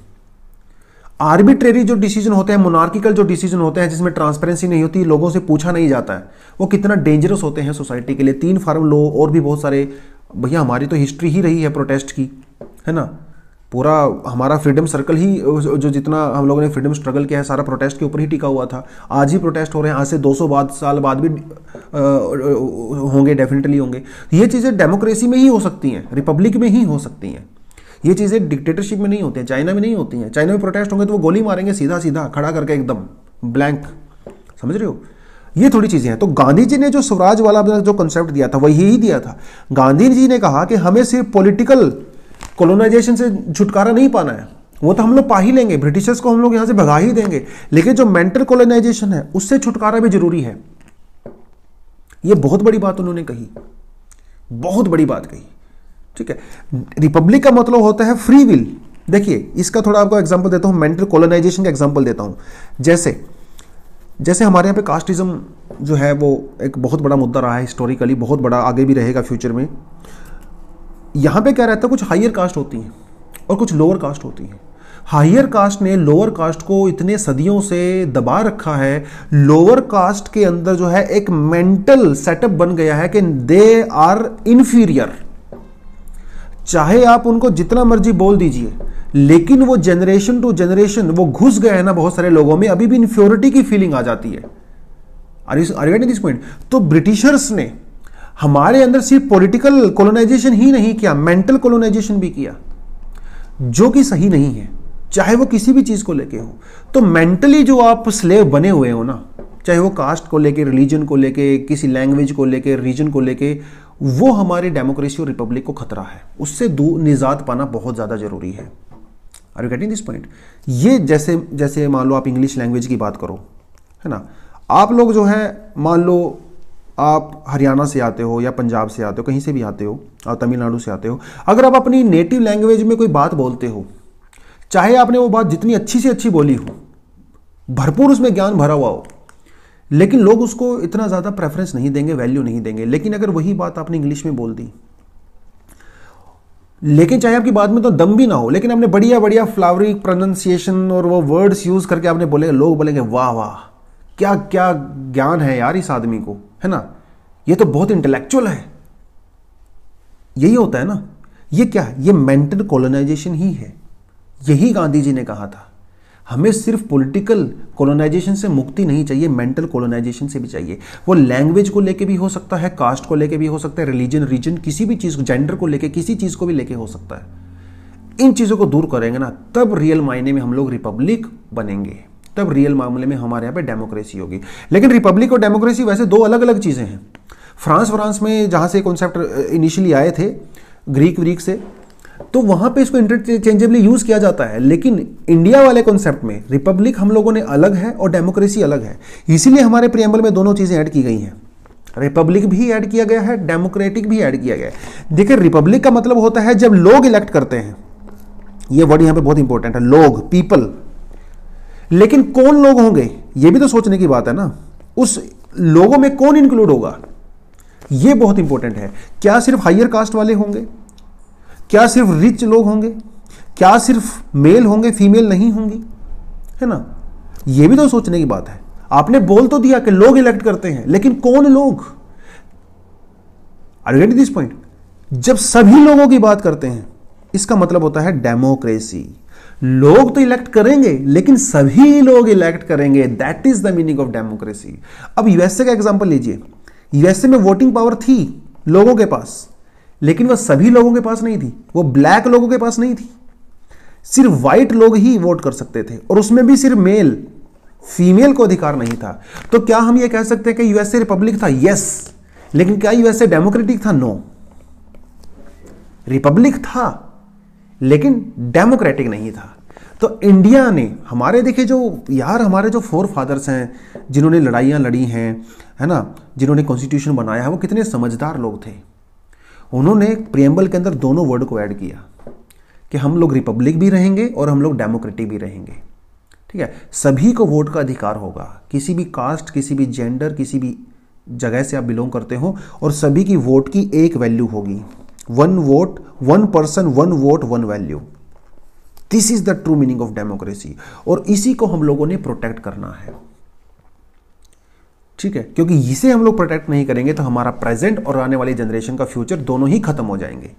आर्बिट्रेरी जो डिसीजन होते हैं मोनार्किकल जो डिसीजन होते हैं जिसमें ट्रांसपेरेंसी नहीं होती लोगों से पूछा नहीं जाता है वो कितना डेंजरस होते हैं सोसाइटी के लिए तीन फार्म लो और भी बहुत सारे भैया हमारी तो हिस्ट्री ही रही है प्रोटेस्ट की है ना पूरा हमारा फ्रीडम सर्कल ही जो जितना हम लोगों ने फ्रीडम स्ट्रगल किया है सारा प्रोटेस्ट के ऊपर ही टिका हुआ था आज ही प्रोटेस्ट हो रहे हैं आज से 200 बाद साल बाद भी होंगे डेफिनेटली होंगे ये चीज़ें डेमोक्रेसी में ही हो सकती हैं रिपब्लिक में ही हो सकती हैं ये चीज़ें डिक्टेटरशिप में नहीं होती हैं चाइना में नहीं होती हैं चाइना में प्रोटेस्ट होंगे तो वो गोली मारेंगे सीधा सीधा खड़ा करके एकदम ब्लैंक समझ रहे हो ये थोड़ी चीज़ें हैं तो गांधी जी ने जो स्वराज वाला जो कॉन्सेप्ट दिया था वही ही दिया था गांधी जी ने कहा कि हमें सिर्फ पॉलिटिकल कॉलोनाइजेशन से छुटकारा नहीं पाना है वो तो हम लोग पा ही लेंगे ब्रिटिशर्स को हम लोग यहाँ से भगा ही देंगे लेकिन जो मेंटल कॉलोनाइजेशन है उससे छुटकारा भी जरूरी है ये बहुत बड़ी बात उन्होंने कही बहुत बड़ी बात कही ठीक है रिपब्लिक का मतलब होता है फ्री विल देखिए इसका थोड़ा आपको एग्जाम्पल देता हूँ मेंटल कॉलोनाइजेशन का एग्जाम्पल देता हूँ जैसे जैसे हमारे यहाँ पे कास्टिज्म जो है वो एक बहुत बड़ा मुद्दा रहा है हिस्टोरिकली बहुत बड़ा आगे भी रहेगा फ्यूचर में यहाँ पे क्या रहता है कुछ हाइयर कास्ट होती हैं और कुछ लोअर कास्ट होती हैं हाइयर कास्ट ने लोअर कास्ट को इतने सदियों से दबा रखा है लोअर कास्ट के अंदर जो है एक मेंटल सेटअप बन गया है कि दे आर इन्फीरियर चाहे आप उनको जितना मर्जी बोल दीजिए लेकिन वो जनरेशन टू जनरेशन वो घुस गए हैं ना बहुत सारे लोगों में अभी भी इन्फ्योरिटी की फीलिंग आ जाती है are you are getting this point तो ब्रिटिशर्स ने हमारे अंदर सिर्फ पॉलिटिकल कॉलोनाइजेशन ही नहीं किया मेंटल कॉलोनाइजेशन भी किया जो कि सही नहीं है चाहे वो किसी भी चीज़ को लेके हो तो मेंटली जो आप स्लेव बने हुए हो ना चाहे वो कास्ट को लेके रिलीजन को लेके किसी लैंग्वेज को लेके रीजन को लेके वो हमारे डेमोक्रेसी और रिपब्लिक को खतरा है उससे दूर निजात पाना बहुत ज़्यादा ज़रूरी है are you getting this point ये जैसे जैसे मान लो आप इंग्लिश लैंग्वेज की बात करो है ना आप लोग जो है मान लो आप हरियाणा से आते हो या पंजाब से आते हो कहीं से भी आते हो और तमिलनाडु से आते हो अगर आप अपनी नेटिव लैंग्वेज में कोई बात बोलते हो चाहे आपने वो बात जितनी अच्छी से अच्छी बोली हो भरपूर उसमें ज्ञान भरा हुआ हो लेकिन लोग उसको इतना ज़्यादा प्रेफरेंस नहीं देंगे वैल्यू नहीं देंगे लेकिन अगर वही बात आपने इंग्लिश में बोल दी लेकिन चाहे आपकी बात में तो दम भी ना हो लेकिन आपने बढ़िया बढ़िया फ्लावरी प्रोनाउंसिएशन और वो वर्ड्स यूज़ करके आपने बोले लोग बोलेंगे वाह वाह क्या क्या ज्ञान है यार इस आदमी को है ना ये तो बहुत इंटेलेक्चुअल है यही होता है ना ये क्या ये मेंटल कॉलोनाइजेशन ही है यही गांधी जी ने कहा था हमें सिर्फ पॉलिटिकल कॉलोनाइजेशन से मुक्ति नहीं चाहिए मेंटल कॉलोनाइजेशन से भी चाहिए वो लैंग्वेज को लेके भी हो सकता है कास्ट को लेके भी हो सकता है रिलीजन रीजन किसी भी चीज़ को जेंडर को लेके किसी चीज़ को भी लेके हो सकता है इन चीज़ों को दूर करेंगे ना तब रियल मायने में हम लोग रिपब्लिक बनेंगे तब रियल मामले में हमारे यहाँ पे डेमोक्रेसी होगी लेकिन रिपब्लिक और डेमोक्रेसी वैसे दो अलग अलग चीज़ें हैं फ्रांस फ्रांस में जहाँ से कॉन्सेप्ट इनिशियली आए थे ग्रीक व्रीक से तो वहाँ पे इसको इंटरचेंजेबली यूज़ किया जाता है लेकिन इंडिया वाले कॉन्सेप्ट में रिपब्लिक हम लोगों ने अलग है और डेमोक्रेसी अलग है इसीलिए हमारे प्रियम्बल में दोनों चीज़ें ऐड की गई हैं रिपब्लिक भी ऐड किया गया है डेमोक्रेटिक भी ऐड किया गया है देखिए रिपब्लिक का मतलब होता है जब लोग इलेक्ट करते हैं ये वर्ड यहाँ पे बहुत इंपॉर्टेंट है लोग पीपल लेकिन कौन लोग होंगे ये भी तो सोचने की बात है ना उस लोगों में कौन इंक्लूड होगा ये बहुत इंपॉर्टेंट है क्या सिर्फ हायर कास्ट वाले होंगे क्या सिर्फ रिच लोग होंगे क्या सिर्फ मेल होंगे फीमेल नहीं होंगी है ना ये भी तो सोचने की बात है आपने बोल तो दिया कि लोग इलेक्ट करते हैं लेकिन कौन लोग गेट दिस पॉइंट जब सभी लोगों की बात करते हैं इसका मतलब होता है डेमोक्रेसी लोग तो इलेक्ट करेंगे लेकिन सभी लोग इलेक्ट करेंगे that is the meaning of democracy अब यूएसए का एग्जाम्पल लीजिए यूएसए में वोटिंग पावर थी लोगों के पास लेकिन वह सभी लोगों के पास नहीं थी वो ब्लैक लोगों के पास नहीं थी सिर्फ व्हाइट लोग ही वोट कर सकते थे और उसमें भी सिर्फ मेल फीमेल को अधिकार नहीं था तो क्या हम यह कह सकते हैं कि यूएसए रिपब्लिक था यस लेकिन क्या यूएसए डेमोक्रेटिक था नो रिपब्लिक था लेकिन डेमोक्रेटिक नहीं था तो इंडिया ने हमारे देखे जो यार हमारे जो फोर फादर्स हैं जिन्होंने लड़ाइयाँ लड़ी हैं है ना जिन्होंने कॉन्स्टिट्यूशन बनाया है वो कितने समझदार लोग थे उन्होंने प्रियम्बल के अंदर दोनों वर्ड को ऐड किया कि हम लोग रिपब्लिक भी रहेंगे और हम लोग डेमोक्रेटिक भी रहेंगे ठीक है सभी को वोट का अधिकार होगा किसी भी कास्ट किसी भी जेंडर किसी भी जगह से आप बिलोंग करते हो और सभी की वोट की एक वैल्यू होगी one vote one person one vote one value this is the true meaning of democracy और इसी को हम लोगों ने प्रोटेक्ट करना है ठीक है क्योंकि इसे हम लोग प्रोटेक्ट नहीं करेंगे तो हमारा प्रेजेंट और आने वाली जनरेशन का फ्यूचर दोनों ही खत्म हो जाएंगे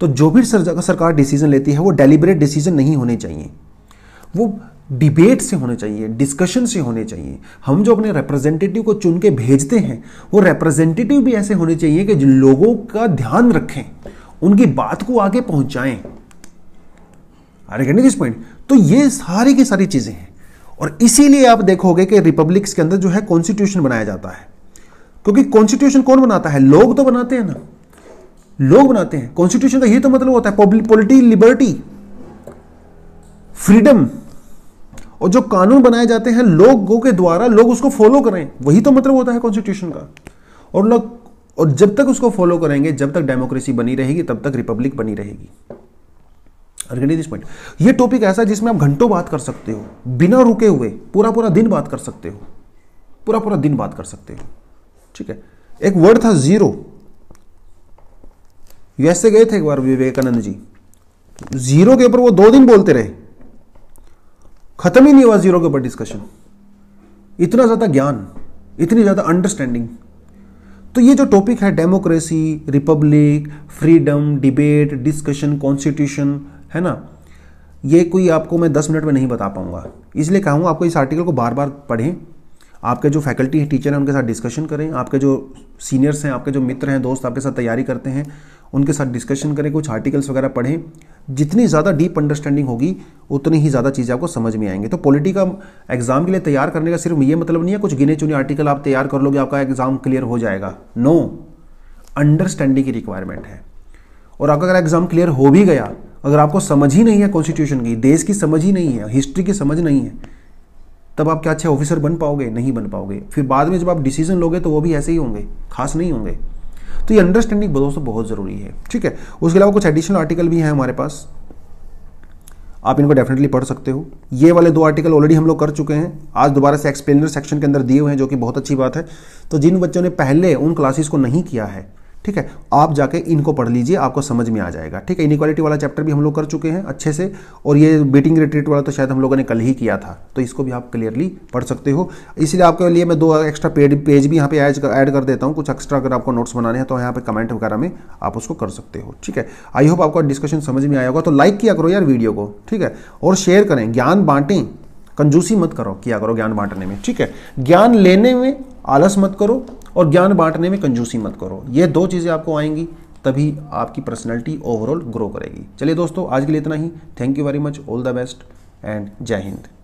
तो जो भी सरकार डिसीजन लेती है वो डेलिबरेट डिसीजन नहीं होने चाहिए वो डिबेट से होने चाहिए डिस्कशन से होने चाहिए हम जो अपने रिप्रेजेंटेटिव को चुन के भेजते हैं वो रिप्रेजेंटेटिव भी ऐसे होने चाहिए कि लोगों का ध्यान रखें उनकी बात को आगे पहुंचाएं अरे कहने दिस पॉइंट तो ये सारी की सारी चीज़ें हैं और इसीलिए आप देखोगे कि रिपब्लिक्स के अंदर जो है कॉन्स्टिट्यूशन बनाया जाता है क्योंकि कॉन्स्टिट्यूशन कौन बनाता है लोग तो बनाते हैं ना लोग बनाते हैं कॉन्स्टिट्यूशन का ये तो मतलब होता है पॉलिटी लिबर्टी फ्रीडम और जो कानून बनाए जाते हैं लोगों के द्वारा लोग उसको फॉलो करें वही तो मतलब होता है कॉन्स्टिट्यूशन का और लोग और जब तक उसको फॉलो करेंगे जब तक डेमोक्रेसी बनी रहेगी तब तक रिपब्लिक बनी रहेगी दिस पॉइंट ये टॉपिक ऐसा जिसमें आप घंटों बात कर सकते हो बिना रुके हुए पूरा पूरा दिन बात कर सकते हो पूरा पूरा दिन बात कर सकते हो ठीक है एक वर्ड था जीरो यूएसए गए थे एक बार विवेकानंद जी जीरो के ऊपर वो दो दिन बोलते रहे खत्म ही नहीं हुआ जीरो के ऊपर डिस्कशन इतना ज़्यादा ज्ञान इतनी ज़्यादा अंडरस्टैंडिंग तो ये जो टॉपिक है democracy republic freedom debate discussion constitution है ना ये कोई आपको मैं दस मिनट में नहीं बता पाऊंगा इसलिए कहूँगा आपको इस आर्टिकल को बार बार पढ़ें आपके जो फैकल्टी हैं टीचर हैं उनके साथ डिस्कशन करें आपके जो सीनियर्स हैं आपके जो मित्र हैं दोस्त आपके साथ तैयारी करते हैं उनके साथ डिस्कशन करें कुछ आर्टिकल्स वगैरह पढ़ें जितनी ज़्यादा डीप अंडरस्टैंडिंग होगी उतनी ही ज़्यादा चीज़ें आपको समझ में आएंगे तो पॉलिटी का एग्ज़ाम के लिए तैयार करने का सिर्फ ये मतलब नहीं है कुछ गिने चुने आर्टिकल आप तैयार कर लोगे आपका एग्ज़ाम क्लियर हो जाएगा नो अंडरस्टैंडिंग की रिक्वायरमेंट है और आपका अगर एग्ज़ाम क्लियर हो भी गया अगर आपको समझ ही नहीं है कॉन्स्टिट्यूशन की देश की समझ ही नहीं है हिस्ट्री की समझ नहीं है तब आप क्या अच्छे ऑफिसर बन पाओगे नहीं बन पाओगे फिर बाद में जब आप डिसीजन लोगे तो वो भी ऐसे ही होंगे खास नहीं होंगे तो ये अंडरस्टैंडिंग दोस्तों बहुत ज़रूरी है ठीक है उसके अलावा कुछ एडिशनल आर्टिकल भी हैं हमारे पास आप इनको डेफिनेटली पढ़ सकते हो ये वाले दो आर्टिकल ऑलरेडी हम लोग कर चुके हैं आज दोबारा से एक्सप्लेनर सेक्शन के अंदर दिए हुए हैं जो कि बहुत अच्छी बात है तो जिन बच्चों ने पहले उन क्लासेस को नहीं किया है ठीक है आप जाके इनको पढ़ लीजिए आपको समझ में आ जाएगा ठीक है इनक्वालिटी वाला चैप्टर भी हम लोग कर चुके हैं अच्छे से और ये बेटिंग रिट्रीट वाला तो शायद हम लोगों ने कल ही किया था तो इसको भी आप क्लियरली पढ़ सकते हो इसलिए आपके लिए मैं दो एक्स्ट्रा पेड पेज भी यहाँ पे ऐड ऐड कर देता हूँ कुछ एक्स्ट्रा अगर आपको नोट्स बनाने हैं तो यहाँ पर कमेंट वगैरह में आप उसको कर सकते हो ठीक है आई होप आपका डिस्कशन समझ में आया होगा तो लाइक किया करो यार वीडियो को ठीक है और शेयर करें ज्ञान बांटें कंजूसी मत करो किया करो ज्ञान बांटने में ठीक है ज्ञान लेने में आलस मत करो और ज्ञान बांटने में कंजूसी मत करो ये दो चीज़ें आपको आएंगी तभी आपकी पर्सनैलिटी ओवरऑल ग्रो करेगी चलिए दोस्तों आज के लिए इतना ही thank you very much all the best and जय हिंद